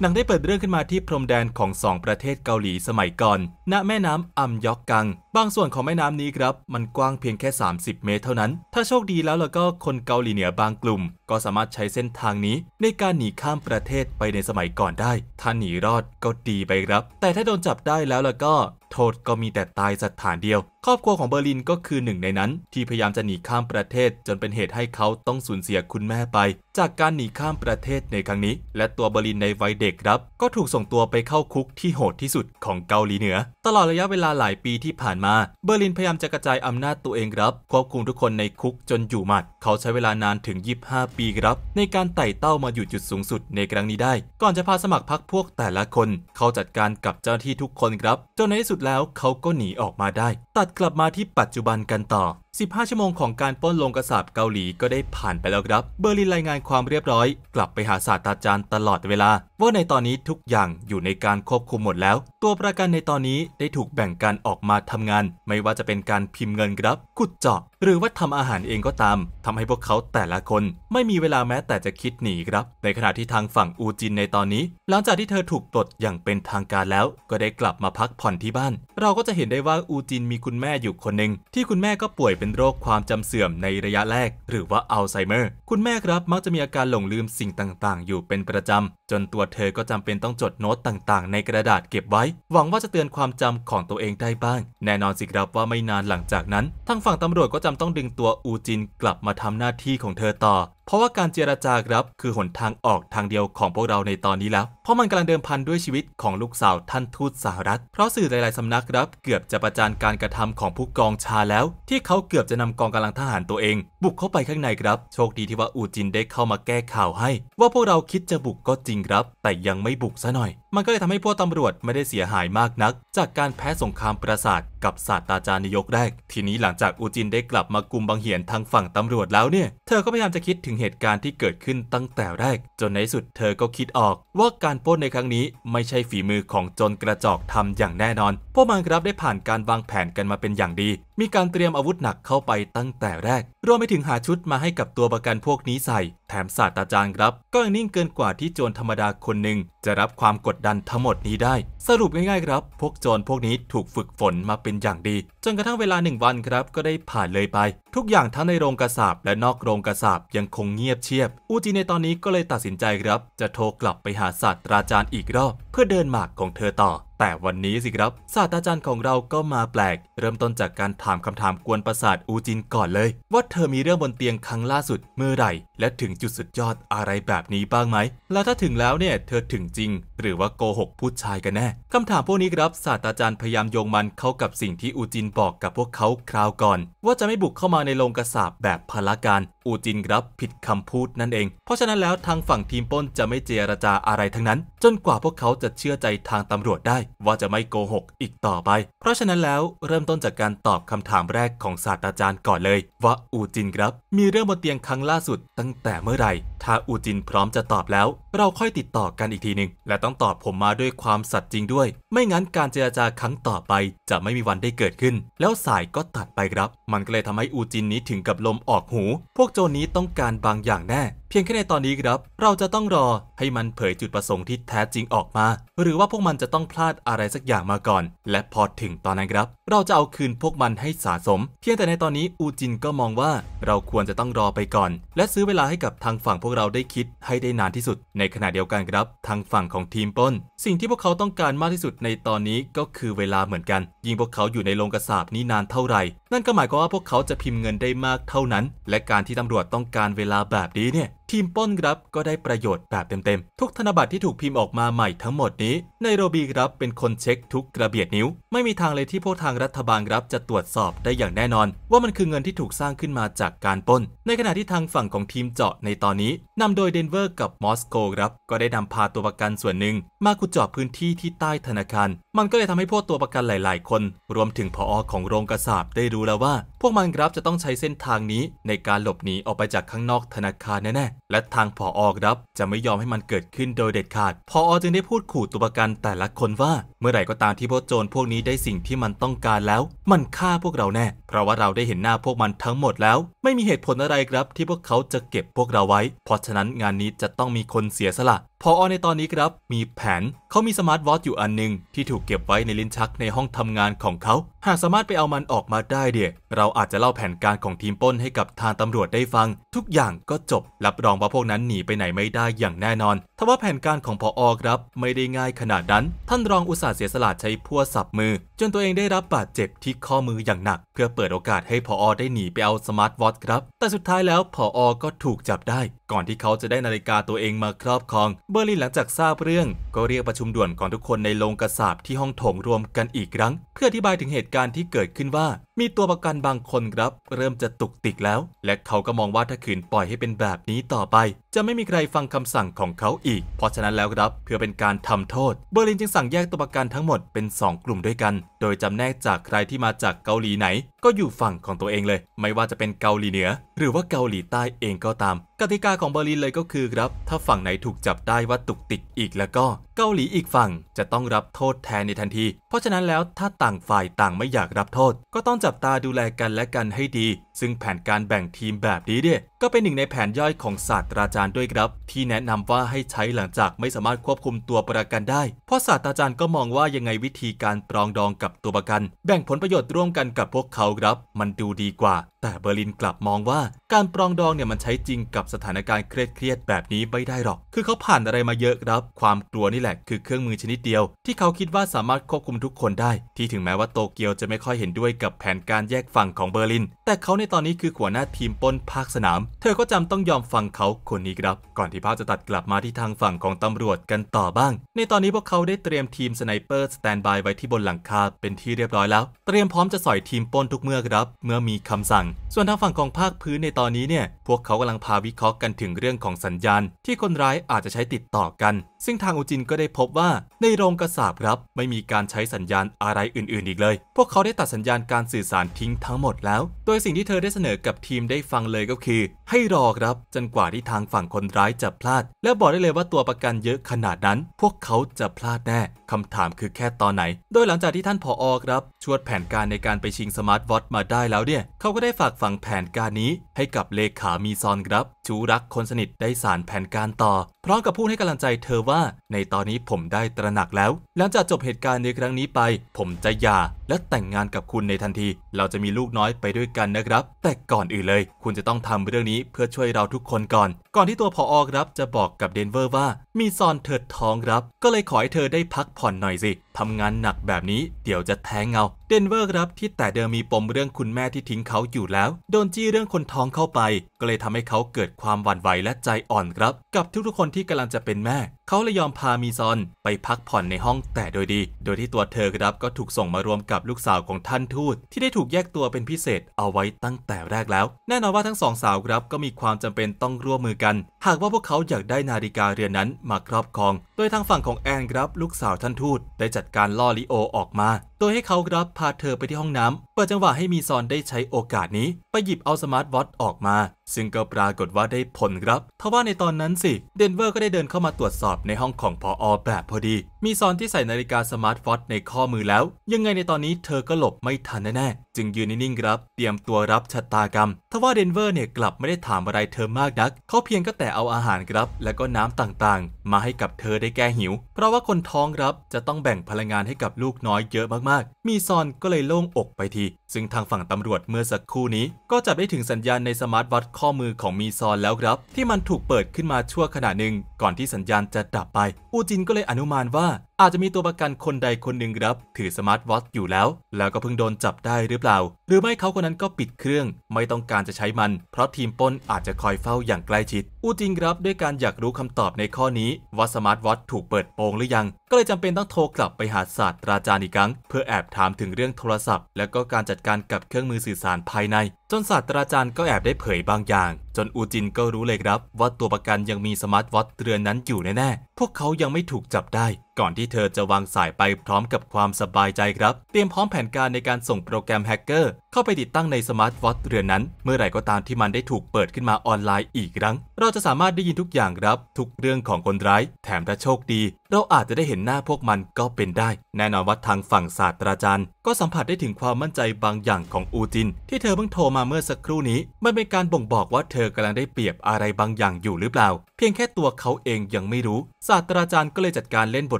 หนังได้เปิดเรื่องขึ้นมาที่พรมแดนของสองประเทศเกาหลีสมัยก่อน ณแม่น้ำอัมยอกกัง บางส่วนของแม่น้ำนี้ครับ มันกว้างเพียงแค่ 30 เมตรเท่านั้น ถ้าโชคดีแล้วแล้วก็คนเกาหลีเหนือบางกลุ่ม ก็สามารถใช้เส้นทางนี้ ในการหนีข้ามประเทศไปในสมัยก่อนได้ ถ้าหนีรอดก็ดีไปครับ แต่ถ้าโดนจับได้แล้วแล้วก็โทษ ก็มีแต่ ตายสถานเดียว ครอบครัวของเบอร์ลินก็คือหนึ่งในนั้น ที่พยายามจะหนีข้ามประเทศ จนเป็นเหตุให้เขาต้องสูญเสียคุณแม่ไป จากการหนีข้ามประเทศในครั้งนี้ และตัวเบอร์ลินในวัยเด็กครับ ก็ถูกส่งตัวไปเข้าคุกที่โหดที่สุดของเกาหลีเหนือ ตลอดระยะเวลาหลายปีที่ผ่านมา เบอร์ลินพยายามจะกระจายอำนาจตัวเองครับควบคุมทุกคนในคุก จนอยู่หมัดเขาใช้เวลานานถึง 25 ปีครับ ในการไต่เต้ามาอยู่จุดสูงสุดในครั้งนี้ได้ ก่อนจะพาสมัครพรรคพวกแต่ละคน เขาจัดการกับเจ้าหน้าที่ทุกคนครับจนในที่สุดแล้วเขาก็หนีออกมาได้ ตัดกลับมาที่ปัจจุบันกันต่อ15 ชั่วโมงของการป้นลงกระสาบเกาหลีก็ได้ผ่านไปแล้วครับ เบอร์ลินรายงานความเรียบร้อย กลับไปหาศาสตราจารย์ตลอดเวลา ว่าในตอนนี้ทุกอย่างอยู่ในการควบคุมหมดแล้ว ตัวประกันในตอนนี้ได้ถูกแบ่งการออกมาทำงาน ไม่ว่าจะเป็นการพิมพ์เงินครับขุดเจาะหรือว่าทำอาหารเองก็ตาม ทำให้พวกเขาแต่ละคนไม่มีเวลาแม้แต่จะคิดหนีครับ ในขณะที่ทางฝั่งอูจินในตอนนี้ หลังจากที่เธอถูกปลดอย่างเป็นทางการแล้ว ก็ได้กลับมาพักผ่อนที่บ้าน เราก็จะเห็นได้ว่าอูจินมีคุณแม่อยู่คนหนึ่งที่คุณแม่ก็ป่วยเป็นโรคความจำเสื่อมในระยะแรก หรือว่าอัลไซเมอร์ คุณแม่ครับ มักจะมีอาการหลงลืมสิ่งต่าง ๆ อยู่เป็นประจำ จนตัวเธอก็จำเป็นต้องจดโน้ตต่าง ๆ ในกระดาษเก็บไว้ หวังว่าจะเตือนความจำของตัวเองได้บ้าง แน่นอนสิครับว่าไม่นานหลังจากนั้นทางฝั่งตำรวจก็จำต้องดึงตัวอูจินกลับมาทำหน้าที่ของเธอต่อเพราะว่าการเจรจาครับคือหนทางออกทางเดียวของพวกเราในตอนนี้แล้ว เพราะมันกำลังเดิมพันด้วยชีวิตของลูกสาวท่านทูตสหรัฐเพราะสื่อหลายๆสำนักครับ เกือบจะประจานการกระทำของผู้กองชาแล้ว ที่เขาเกือบจะนำกองกำลังทหารตัวเอง บุกเข้าไปข้างในครับ โชคดีที่ว่าอูจินได้เข้ามาแก้ข่าวให้ ว่าพวกเราคิดจะบุกก็จริงครับ แต่ยังไม่บุกซะหน่อย มันก็เลยทำให้พวกตำรวจไม่ได้เสียหายมากนัก จากการแพ้สงครามประสาทกับศาสตราจารย์นายกได้ทีนี้หลังจากอูจินได้กลับมากุมบังเหียนทางฝั่งตำรวจแล้วเนี่ย เธอก็พยายามจะคิดถึงเหตุการณ์ที่เกิดขึ้นตั้งแต่แรก จนในสุดเธอก็คิดออก ว่าการป้นในครั้งนี้ไม่ใช่ฝีมือของจนกระจอกทำอย่างแน่นอน พวกมันครับได้ผ่านการวางแผนกันมาเป็นอย่างดีมีการเตรียมอาวุธหนักเข้าไปตั้งแต่แรก รวมไปถึงหาชุดมาให้กับตัวประกันพวกนี้ใส่ แถมศาสตราจารย์ครับ ก็ยังนิ่งเกินกว่าที่โจรธรรมดาคนหนึ่ง จะรับความกดดันทั้งหมดนี้ได้ สรุปง่ายๆครับ พวกโจรพวกนี้ถูกฝึกฝนมาเป็นอย่างดีจนกระทั่งเวลาหนึ่งวันครับก็ได้ผ่านเลยไป ทุกอย่างทั้งในโรงกระสาบและนอกโรงกระสาบยังคงเงียบเชียบ อูจีในตอนนี้ก็เลยตัดสินใจครับ จะโทรกลับไปหาศาสตราจารย์อีกรอบ เพื่อเดินหมากของเธอต่อ แต่วันนี้สิครับ ศาสตราจารย์ของเราก็มาแปลก เริ่มต้นจากการถามคำถามกวนประสาทอูจินก่อนเลย ว่าเธอมีเรื่องบนเตียงครั้งล่าสุดเมื่อไหร่และถึงจุดสุดยอดอะไรแบบนี้บ้างไหม แล้วถ้าถึงแล้วเนี่ย เธอถึงจริง หรือว่าโกหกผู้ชายกันแน่คำถามพวกนี้ครับ ศาสตราจารย์พยายามโยงมันเข้ากับสิ่งที่อูจินบอกกับพวกเขาคราวก่อน ว่าจะไม่บุกเข้ามาในโรงกระสาบแบบพละการ อูจินครับผิดคำพูดนั่นเอง เพราะฉะนั้นแล้วทางฝั่งทีมป้นจะไม่เจรจาอะไรทั้งนั้น จนกว่าพวกเขาจะเชื่อใจทางตำรวจได้ว่าจะไม่โกหกอีกต่อไป เพราะฉะนั้นแล้วเริ่มต้นจากการตอบคำถามแรกของศาสตราจารย์ก่อนเลย ว่าอูจินครับมีเรื่องบนเตียงครั้งล่าสุดตั้งตั้งแต่เมื่อใดถ้าอูจินพร้อมจะตอบแล้ว เราค่อยติดต่อกันอีกทีหนึ่งและต้องตอบผมมาด้วยความสัตย์จริงด้วย ไม่งั้นการเจราจาครั้งต่อไปจะไม่มีวันได้เกิดขึ้น แล้วสายก็ตัดไปครับ มันก็เลยทำให้อูจินนี้ถึงกับลมออกหู พวกโจรนี้ต้องการบางอย่างแน่ เพียงแค่ในตอนนี้ครับ เราจะต้องรอให้มันเผยจุดประสงค์ที่แท้จริงออกมา หรือว่าพวกมันจะต้องพลาดอะไรสักอย่างมาก่อน และพอถึงตอนนั้นครับ เราจะเอาคืนพวกมันให้สะสม เพียงแต่ในตอนนี้อูจินก็มองว่าเราควรจะต้องรอไปก่อน และซื้อเวลาให้กับทางฝั่งพวกวกเราได้คิดให้ได้นานที่สุด ในขณะเดียวกันครับ ทางฝั่งของทีมป้น สิ่งที่พวกเขาต้องการมากที่สุดในตอนนี้ก็คือเวลาเหมือนกัน ยิ่งพวกเขาอยู่ในโรงกระสาบนี้นานเท่าไหร่นั่นก็หมายความว่าพวกเขาจะพิมพ์เงินได้มากเท่านั้น และการที่ตำรวจต้องการเวลาแบบนี้เนี่ยทีมป้นครับก็ได้ประโยชน์แบบเต็ม ๆ ทุกธนบัตรที่ถูกพิมพ์ออกมาใหม่ทั้งหมดนี้ไนโรบีครับเป็นคนเช็คทุกกระเบียดนิ้ว ไม่มีทางเลยที่พวกทางรัฐบาลครับจะตรวจสอบได้อย่างแน่นอน ว่ามันคือเงินที่ถูกสร้างขึ้นมาจากการป้น ในขณะที่ทางฝั่งของทีมเจาะในตอนนี้นำโดยเดนเวอร์กับมอสโกครับก็ได้นำพาตัวประกันส่วนหนึ่งมาขุดเจาะพื้นที่ที่ใต้ธนาคารมันก็เลยทำให้พวกตัวประกันหลาย ๆ คน รวมถึงพออของโรงกระสาบได้รู้แล้วว่าพวกมันครับจะต้องใช้เส้นทางนี้ ในการหลบหนีออกไปจากข้างนอกธนาคารแน่ๆ และทางผออครับจะไม่ยอมให้มันเกิดขึ้นโดยเด็ดขาด พออจึงได้พูดขู่ตัวประกันแต่ละคนว่า เมื่อไหร่ก็ตามที่พวกโจรพวกนี้ได้สิ่งที่มันต้องการแล้ว มันฆ่าพวกเราแน่ เพราะว่าเราได้เห็นหน้าพวกมันทั้งหมดแล้ว ไม่มีเหตุผลอะไรครับที่พวกเขาจะเก็บพวกเราไว้ เพราะฉะนั้นงานนี้จะต้องมีคนเสียสละพออในตอนนี้ครับมีแผนเขามีสมาร์ทวอทอยู่อันหนึ่งที่ถูกเก็บไว้ในลิ้นชักในห้องทำงานของเขา หากสามารถไปเอามันออกมาได้เดี๋ยวเราอาจจะเล่าแผนการของทีมป้นให้กับทางตำรวจได้ฟัง ทุกอย่างก็จบรับรองว่าพวกนั้นหนีไปไหนไม่ได้อย่างแน่นอนทว่าแผนการของพออครับไม่ได้ง่ายขนาดนั้น ท่านรองอุตสาห์เสียสละใช้พัวสับมือ จนตัวเองได้รับบาดเจ็บที่ข้อมืออย่างหนัก เพื่อเปิดโอกาสให้พออได้หนีไปเอาสมาร์ทวอทครับแต่สุดท้ายแล้วพออก็ถูกจับได้ก่อนที่เขาจะได้นาฬิกาตัวเองมาครอบครองเบอร์ลินหลังจากทราบเรื่อง ก็เรียกประชุมด่วนก่อนทุกคนในโรงกระสาบที่ห้องโถงรวมกันอีกครั้ง เพื่ออธิบายถึงเหตุการณ์ที่เกิดขึ้นว่า มีตัวประกันบางคนครับ เริ่มจะตุกติกแล้ว และเขาก็มองว่าถ้าขืนปล่อยให้เป็นแบบนี้ต่อไป จะไม่มีใครฟังคำสั่งของเขาอีก เพราะฉะนั้นแล้วครับ เพื่อเป็นการทำโทษเบอร์ลินจึงสั่งแยกตัวประกันทั้งหมดเป็น 2 กลุ่มด้วยกัน โดยจำแนกจากใครที่มาจากเกาหลีไหน ก็อยู่ฝั่งของตัวเองเลย ไม่ว่าจะเป็นเกาหลีเหนือหรือว่าเกาหลีใต้เองก็ตาม กติกาของเบอร์ลินเลยก็คือครับ ถ้าฝั่งไหนถูกจับได้ว่าตุกติกอีกแล้วก็ เกาหลีอีกฝั่ง จะต้องรับโทษแทนในทันที เพราะฉะนั้นแล้วถ้าต่างฝ่ายต่างไม่อยากรับโทษ ก็ต้องจับตาดูแลกันและกันให้ดีซึ่งแผนการแบ่งทีมแบบนี้เนี่ยก็เป็นหนึ่งในแผนย่อยของศาสตราจารย์ด้วยครับ ที่แนะนำว่าให้ใช้หลังจากไม่สามารถควบคุมตัวประกันได้เพราะศาสตราจารย์ก็มองว่ายังไงวิธีการปรองดองกับตัวประกัน แบ่งผลประโยชน์ร่วมกันกับพวกเขาครับมันดูดีกว่า แต่เบอร์ลินกลับมองว่า การปรองดองเนี่ยมันใช้จริงกับสถานการณ์เครียดๆแบบนี้ไม่ได้หรอก คือเขาผ่านอะไรมาเยอะครับ ความกลัวนี่แหละคือเครื่องมือชนิดเดียว ที่เขาคิดว่าสามารถควบคุมทุกคนได้ ที่ถึงแม้ว่าโตเกียวจะไม่ค่อยเห็นด้วยกับแผนการแยกฝั่งของเบอร์ลิน แต่เขาในตอนนี้คือหัวหน้าทีมป้นภาคสนาม เธอก็จำต้องยอมฟังเขาคนนี้ครับ ก่อนที่ภาพจะตัดกลับมาที่ทางฝั่งของตำรวจกันต่อบ้าง ในตอนนี้พวกเขาได้เตรียมทีมสไนเปอร์สแตนบายไว้ที่บนหลังคาเป็นที่เรียบร้อยแล้ว เตรียมพร้อมจะสอยทีมป้นทุกเมื่อครับ เมื่อมีคำสั่ง ส่วนทางฝั่งของภาคพื้นในตอนนี้เนี่ย พวกเขากำลังพาวิเคราะห์กันถึงเรื่องของสัญญาณที่คนร้ายอาจจะใช้ติดต่อกัน ซึ่งทางอุจินก็ได้พบว่า ในโรงกระสาบครับไม่มีการใช้สัญญาณอะไรอื่นๆอีกเลย พวกเขาได้ตัดสัญญาณการสื่อสารทิ้งทั้งหมดแล้ว โดยสิ่งที่เธอได้เสนอกับทีมได้ฟังเลยก็คือให้รอครับจนกว่าที่ทางฝั่งคนร้ายจะพลาด และบอกได้เลยว่าตัวประกันเยอะขนาดนั้น พวกเขาจะพลาดแน่คำถามคือแค่ตอนไหน โดยหลังจากที่ท่านผออครับ ชวดแผนการในการไปชิงสมาร์ทวอทมาได้แล้วเนี่ยเขาก็ได้ฝากฝังแผนการนี้ให้กับเลขา มีซอนครับ ชูรักคนสนิทได้สารแผนการต่อพร้อมกับพูดให้กำลังใจเธอว่าในตอนนี้ผมได้ตระหนักแล้ว หลังจากจบเหตุการณ์ในครั้งนี้ไป ผมจะหย่า และแต่งงานกับคุณในทันที เราจะมีลูกน้อยไปด้วยกันนะครับ แต่ก่อนอื่นเลยคุณจะต้องทำเรื่องนี้เพื่อช่วยเราทุกคนก่อนก่อนที่ตัวผออครับจะบอกกับเดนเวอร์ว่า มีซอนเถิดท้องครับ ก็เลยขอให้เธอได้พักผ่อนหน่อยสิทำงานหนักแบบนี้เดี๋ยวจะแท้งเงาเดนเวอร์ครับที่แต่เดิมมีปมเรื่องคุณแม่ที่ทิ้งเขาอยู่แล้ว โดนจี้เรื่องคนท้องเข้าไป ก็เลยทำให้เขาเกิดความหวั่นไหวและใจอ่อนครับ กับทุกๆคนที่กำลังจะเป็นแม่ เขาเลยยอมพามีซอนไปพักผ่อนในห้องแต่โดยดี โดยที่ตัวเธอครับก็ถูกส่งมารวมกับลูกสาวของท่านทูต ที่ได้ถูกแยกตัวเป็นพิเศษเอาไว้ตั้งแต่แรกแล้วแน่นอนว่าทั้งสองสาวครับก็มีความจำเป็นต้องร่วมมือกันหากว่าพวกเขาอยากได้นาฬิกาเรือนนั้นมาครอบครอง โดยทางฝั่งของแอนครับลูกสาวท่านทูตได้จัดการล่อลิโอออกมาโดยให้เขาครับพาเธอไปที่ห้องน้ำเปิดจังหวะให้มีซอนได้ใช้โอกาสนี้ ไปหยิบเอาสมาร์ทวอทออกมา ซึ่งก็ปรากฏว่าได้ผลครับทว่าในตอนนั้นสิเดนเวอร์ก็ได้เดินเข้ามาตรวจสอบในห้องของพออแบบพอดี มีซอนที่ใส่นาฬิกาสมาร์ทวอทในข้อมือแล้ว ยังไงในตอนนี้เธอก็หลบไม่ทันแน่ๆจึงยืนนิ่งๆครับเตรียมตัวรับชะตากรรมทว่าเดนเวอร์เนี่ยกลับไม่ได้ถามอะไรเธอมากนัก เขาเพียงก็แต่เอาอาหารครับ แล้วก็น้ำต่างๆ มาให้กับเธอได้แก้หิว เพราะว่าคนท้องครับจะต้องแบ่งพลังงานให้กับลูกน้อยเยอะมากมากมีซอนก็เลยโล่งอกไปที ซึ่งทางฝั่งตำรวจเมื่อสักครู่นี้ ก็จับได้ถึงสัญญาณในสมาร์ทวอทข้อมือของมีซอนแล้วครับ ที่มันถูกเปิดขึ้นมาชั่วขณะหนึ่ง ก่อนที่สัญญาณจะดับไป อูจินก็เลยอนุมานว่าอาจจะมีตัวประกันคนใดคนหนึ่งครับ ถือสมาร์ทวอทอยู่แล้ว แล้วก็เพิ่งโดนจับได้หรือเปล่า หรือไม่เขาคนนั้นก็ปิดเครื่องไม่ต้องการจะใช้มัน เพราะทีมป้นอาจจะคอยเฝ้าอย่างใกล้ชิดอูจริงครับด้วยการอยากรู้คำตอบในข้อนี้ว่าสมาร์ทวอทถูกเปิดโปงหรือยัง ก็เลยจำเป็นต้องโทรกลับไปหาศาสตราจารย์อีกครั้ง เพื่อแอบถามถึงเรื่องโทรศัพท์ และก็การจัดการกับเครื่องมือสื่อสารภายในจนศาสตราจารย์ก็แอบได้เผยบางอย่าง จนอูจินก็รู้เลยครับ ว่าตัวประกันยังมีสมาร์ทวอทเรือนนั้นอยู่แน่ๆ พวกเขายังไม่ถูกจับได้ ก่อนที่เธอจะวางสายไปพร้อมกับความสบายใจครับ เตรียมพร้อมแผนการในการส่งโปรแกรมแฮกเกอร์เข้าไปติดตั้งในสมาร์ทวอทเรือนนั้น เมื่อไหร่ก็ตามที่มันได้ถูกเปิดขึ้นมาออนไลน์อีกครั้ง เราจะสามารถได้ยินทุกอย่างครับ ทุกเรื่องของคนร้ายแถมถ้าโชคดี เราอาจจะได้เห็นหน้าพวกมันก็เป็นได้ แน่นอนว่าทางฝั่งศาสตราจารย์ก็สัมผัสได้ถึงความมั่นใจบางอย่างของอูจิน ที่เธอเพิ่งโทรมาเมื่อสักครู่นี้ มันเป็นการบ่งบอกว่าเธอกำลังได้เปรียบอะไรบางอย่างอยู่หรือเปล่า เพียงแค่ตัวเขาเองยังไม่รู้ ศาสตราจารย์ก็เลยจัดการเล่นบ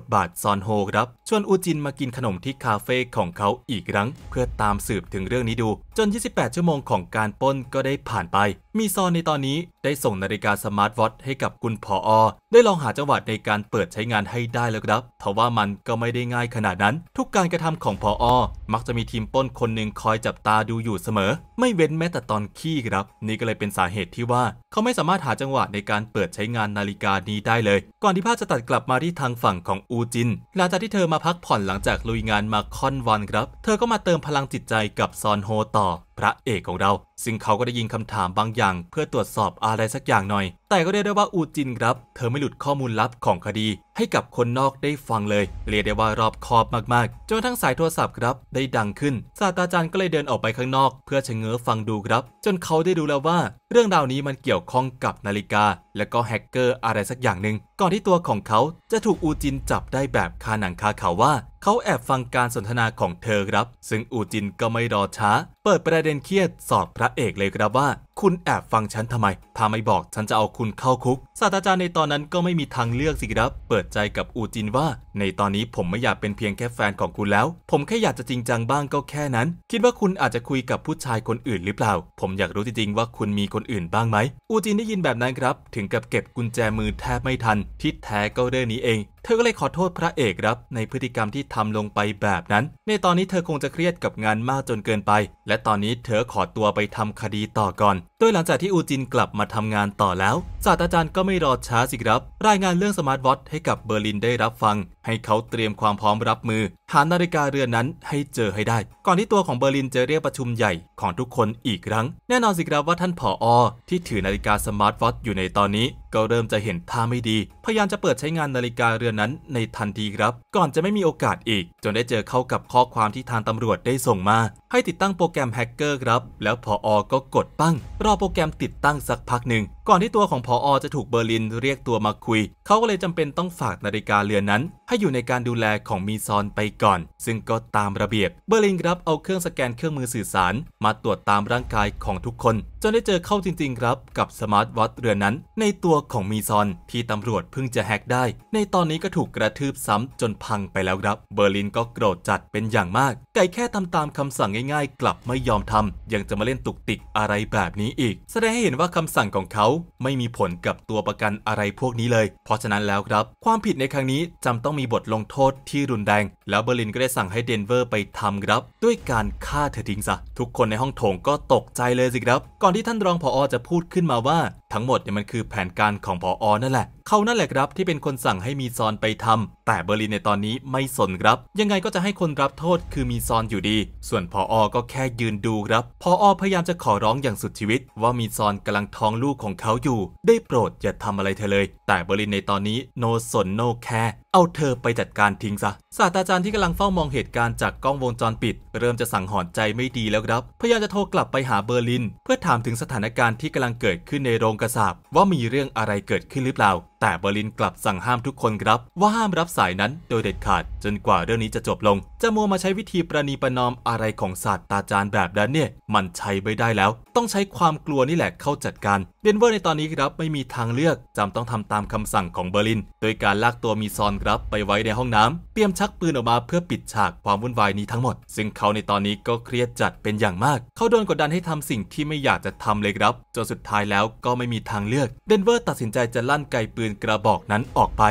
ทบาทซอนโฮครับชวนอูจินมากินขนมที่คาเฟ่ของเขาอีกครั้ง เพื่อตามสืบถึงเรื่องนี้ดู จน 28 ชั่วโมงของการป้นก็ได้ผ่านไปมีซอนในตอนนี้ได้ส่งนาฬิกาสมาร์ทวอทให้กับคุณพออ ได้ลองหาจังหวะในการเปิดใช้งานให้ได้แล้วครับทว่ามันก็ไม่ได้ง่ายขนาดนั้น ทุกการกระทำของพออ มักจะมีทีมป้นคนหนึ่งคอยจับตาดูอยู่เสมอ ไม่เว้นแม้แต่ตอนขี้ครับนี่ก็เลยเป็นสาเหตุที่ว่าเขาไม่สามารถหาจังหวะในการเปิดใช้งานนาฬิกานี้ได้เลย ก่อนที่ภาพจะตัดกลับมาที่ทางฝั่งของอูจิน หลังจากที่เธอมาพักผ่อนหลังจากลุยงานมาค่อนวันครับ เธอก็มาเติมพลังจิตใจกับซอนโฮต่อพระเอกของเรา ซึ่งเขาก็ได้ยิงคำถามบางอย่าง เพื่อตรวจสอบอะไรสักอย่างหน่อย แต่ก็ได้ได้ว่า อูจินครับ เธอไม่หลุดข้อมูลลับของคดี ให้กับคนนอกได้ฟังเลย เรียกได้ว่ารอบคอบ มาก ๆ จนทั้งสายโทรศัพท์ครับได้ดังขึ้นศาสตราจารย์ก็เลยเดินออกไปข้างนอก เพื่อชะเง้อฟังดูครับ จนเขาได้ดูแล้วว่าเรื่องราวนี้มันเกี่ยวข้องกับนาฬิกา และก็แฮกเกอร์อะไรสักอย่างหนึ่ง ก่อนที่ตัวของเขาจะถูกอูจินจับได้แบบคาหนังคาเขาว่า เขาแอบฟังการสนทนาของเธอครับ ซึ่งอูจินก็ไม่รอช้า เปิดประเด็นเครียดสอบพระเอกเลยครับว่าคุณแอบฟังฉันทำไม ถ้าไม่บอกฉันจะเอาคุณเข้าคุก ศาสตราจารย์ในตอนนั้นก็ไม่มีทางเลือกสิครับ เปิดใจกับอูจินว่า ในตอนนี้ผมไม่อยากเป็นเพียงแค่แฟนของคุณแล้ว ผมแค่อยากจะจริงจังบ้างก็แค่นั้น คิดว่าคุณอาจจะคุยกับผู้ชายคนอื่นหรือเปล่า ผมอยากรู้จริงๆว่าคุณมีคนอื่นบ้างไหม อูจินได้ยินแบบนั้นครับ ถึงกับเก็บกุญแจมือแทบไม่ทัน ทิศแท้ก็เรื่องนี้เองเธอก็เลยขอโทษพระเอกครับในพฤติกรรมที่ทำลงไปแบบนั้น ในตอนนี้เธอคงจะเครียดกับงานมากจนเกินไป และตอนนี้เธอขอตัวไปทำคดีต่อก่อน โดยหลังจากที่อูจินกลับมาทำงานต่อแล้วศาสตราจารย์ก็ไม่รอช้าสิครับ รายงานเรื่องสมาร์ทวอทให้กับเบอร์ลินได้รับฟัง ให้เขาเตรียมความพร้อมรับมือหานาฬิกาเรือนนั้นให้เจอให้ได้ ก่อนที่ตัวของเบอร์ลินจะเรียกประชุมใหญ่ของทุกคนอีกครั้ง แน่นอนสิครับว่าท่านผออที่ถือนาฬิกาสมาร์ทวอทอยู่ในตอนนี้ ก็เริ่มจะเห็นท่าไม่ดีพยายามจะเปิดใช้งานนาฬิกาเรือนนั้นในทันทีครับ ก่อนจะไม่มีโอกาสอีก จนได้เจอเข้ากับข้อความที่ทางตำรวจได้ส่งมาให้ติดตั้งโปรแกรมแฮกเกอร์ครับแล้วพออก็กดปั้ง รอโปรแกรมติดตั้งสักพักหนึ่ง ก่อนที่ตัวของพออจะถูกเบอร์ลินเรียกตัวมาคุย เขาก็เลยจำเป็นต้องฝากนาฬิกาเรือนนั้น ให้อยู่ในการดูแลของมีซอนไปก่อน ซึ่งก็ตามระเบียบเบอร์ลินครับเอาเครื่องสแกนเครื่องมือสื่อสารมาตรวจตามร่างกายของทุกคน จนได้เจอเข้าจริงๆครับกับสมาร์ทวอทเรือนนั้น ในตัวของมีซอนที่ตำรวจเพิ่งจะแฮกได้ในตอนนี้ก็ถูกกระทืบซ้ำจนพังไปแล้วครับเบอร์ลินก็โกรธจัดเป็นอย่างมากไก่แค่ทำตามคำสั่งง่ายๆกลับไม่ยอมทำยังจะมาเล่นตุกติกอะไรแบบนี้อีก แสดงให้เห็นว่าคำสั่งของเขาไม่มีผลกับตัวประกันอะไรพวกนี้เลย เพราะฉะนั้นแล้วครับ ความผิดในครั้งนี้จำต้องมีบทลงโทษที่รุนแรงแล้วเบอร์ลินก็ได้สั่งให้เดนเวอร์ไปทำครับ ด้วยการฆ่าเธอทิ้งซะทุกคนในห้องโถงก็ตกใจเลยสิครับ ก่อนที่ท่านรองผออจะพูดขึ้นมาว่า ทั้งหมดเนี่ยมันคือแผนการของผออนั่นแหละเขานั่นแหละครับที่เป็นคนสั่งให้มีซอนไปทำแต่เบอร์ลินในตอนนี้ไม่สนครับ ยังไงก็จะให้คนรับโทษคือมีซอนอยู่ดี ส่วนพออก็แค่ยืนดูครับ พออพยายามจะขอร้องอย่างสุดชีวิต ว่ามีซอนกำลังท้องลูกของเขาอยู่ได้โปรด อย่าทำอะไรเธอเลย แต่เบอร์ลินในตอนนี้โนสนโนแคร์เอาเธอไปจัดการทิ้งซะศาสตราจารย์ที่กำลังเฝ้ามองเหตุการณ์จากกล้องวงจรปิด เริ่มจะสั่งหอนใจไม่ดีแล้วครับ พยายามจะโทรกลับไปหาเบอร์ลิน เพื่อถามถึงสถานการณ์ที่กำลังเกิดขึ้นในโรงกระสาบว่ามีเรื่องอะไรเกิดขึ้นหรือเปล่าแต่เบอร์ลินกลับสั่งห้ามทุกคนครับ ว่าห้ามรับสายนั้นโดยเด็ดขาด จนกว่าเรื่องนี้จะจบลง จะมัวมาใช้วิธีประนีประนอมอะไรของศาสตราจารย์แบบนั้นเนี่ยมันใช้ไม่ได้แล้ว ต้องใช้ความกลัวนี่แหละเข้าจัดการ เดนเวอร์ในตอนนี้ครับไม่มีทางเลือกจำต้องทำตามคำสั่งของเบอร์ลิน โดยการลากตัวมีซอนครับไปไว้ในห้องน้ำเตรียมชักปืนออกมาเพื่อปิดฉากความวุ่นวายนี้ทั้งหมดซึ่งเขาในตอนนี้ก็เครียดจัดเป็นอย่างมาก เขาโดนกดดันให้ทำสิ่งที่ไม่อยากจะทำเลยครับจนสุดท้ายแล้วก็ไม่มีทางเลือกเดนเวอร์ตัดสินใจจะลั่นไกปืนนกระบอกนั้นออกไป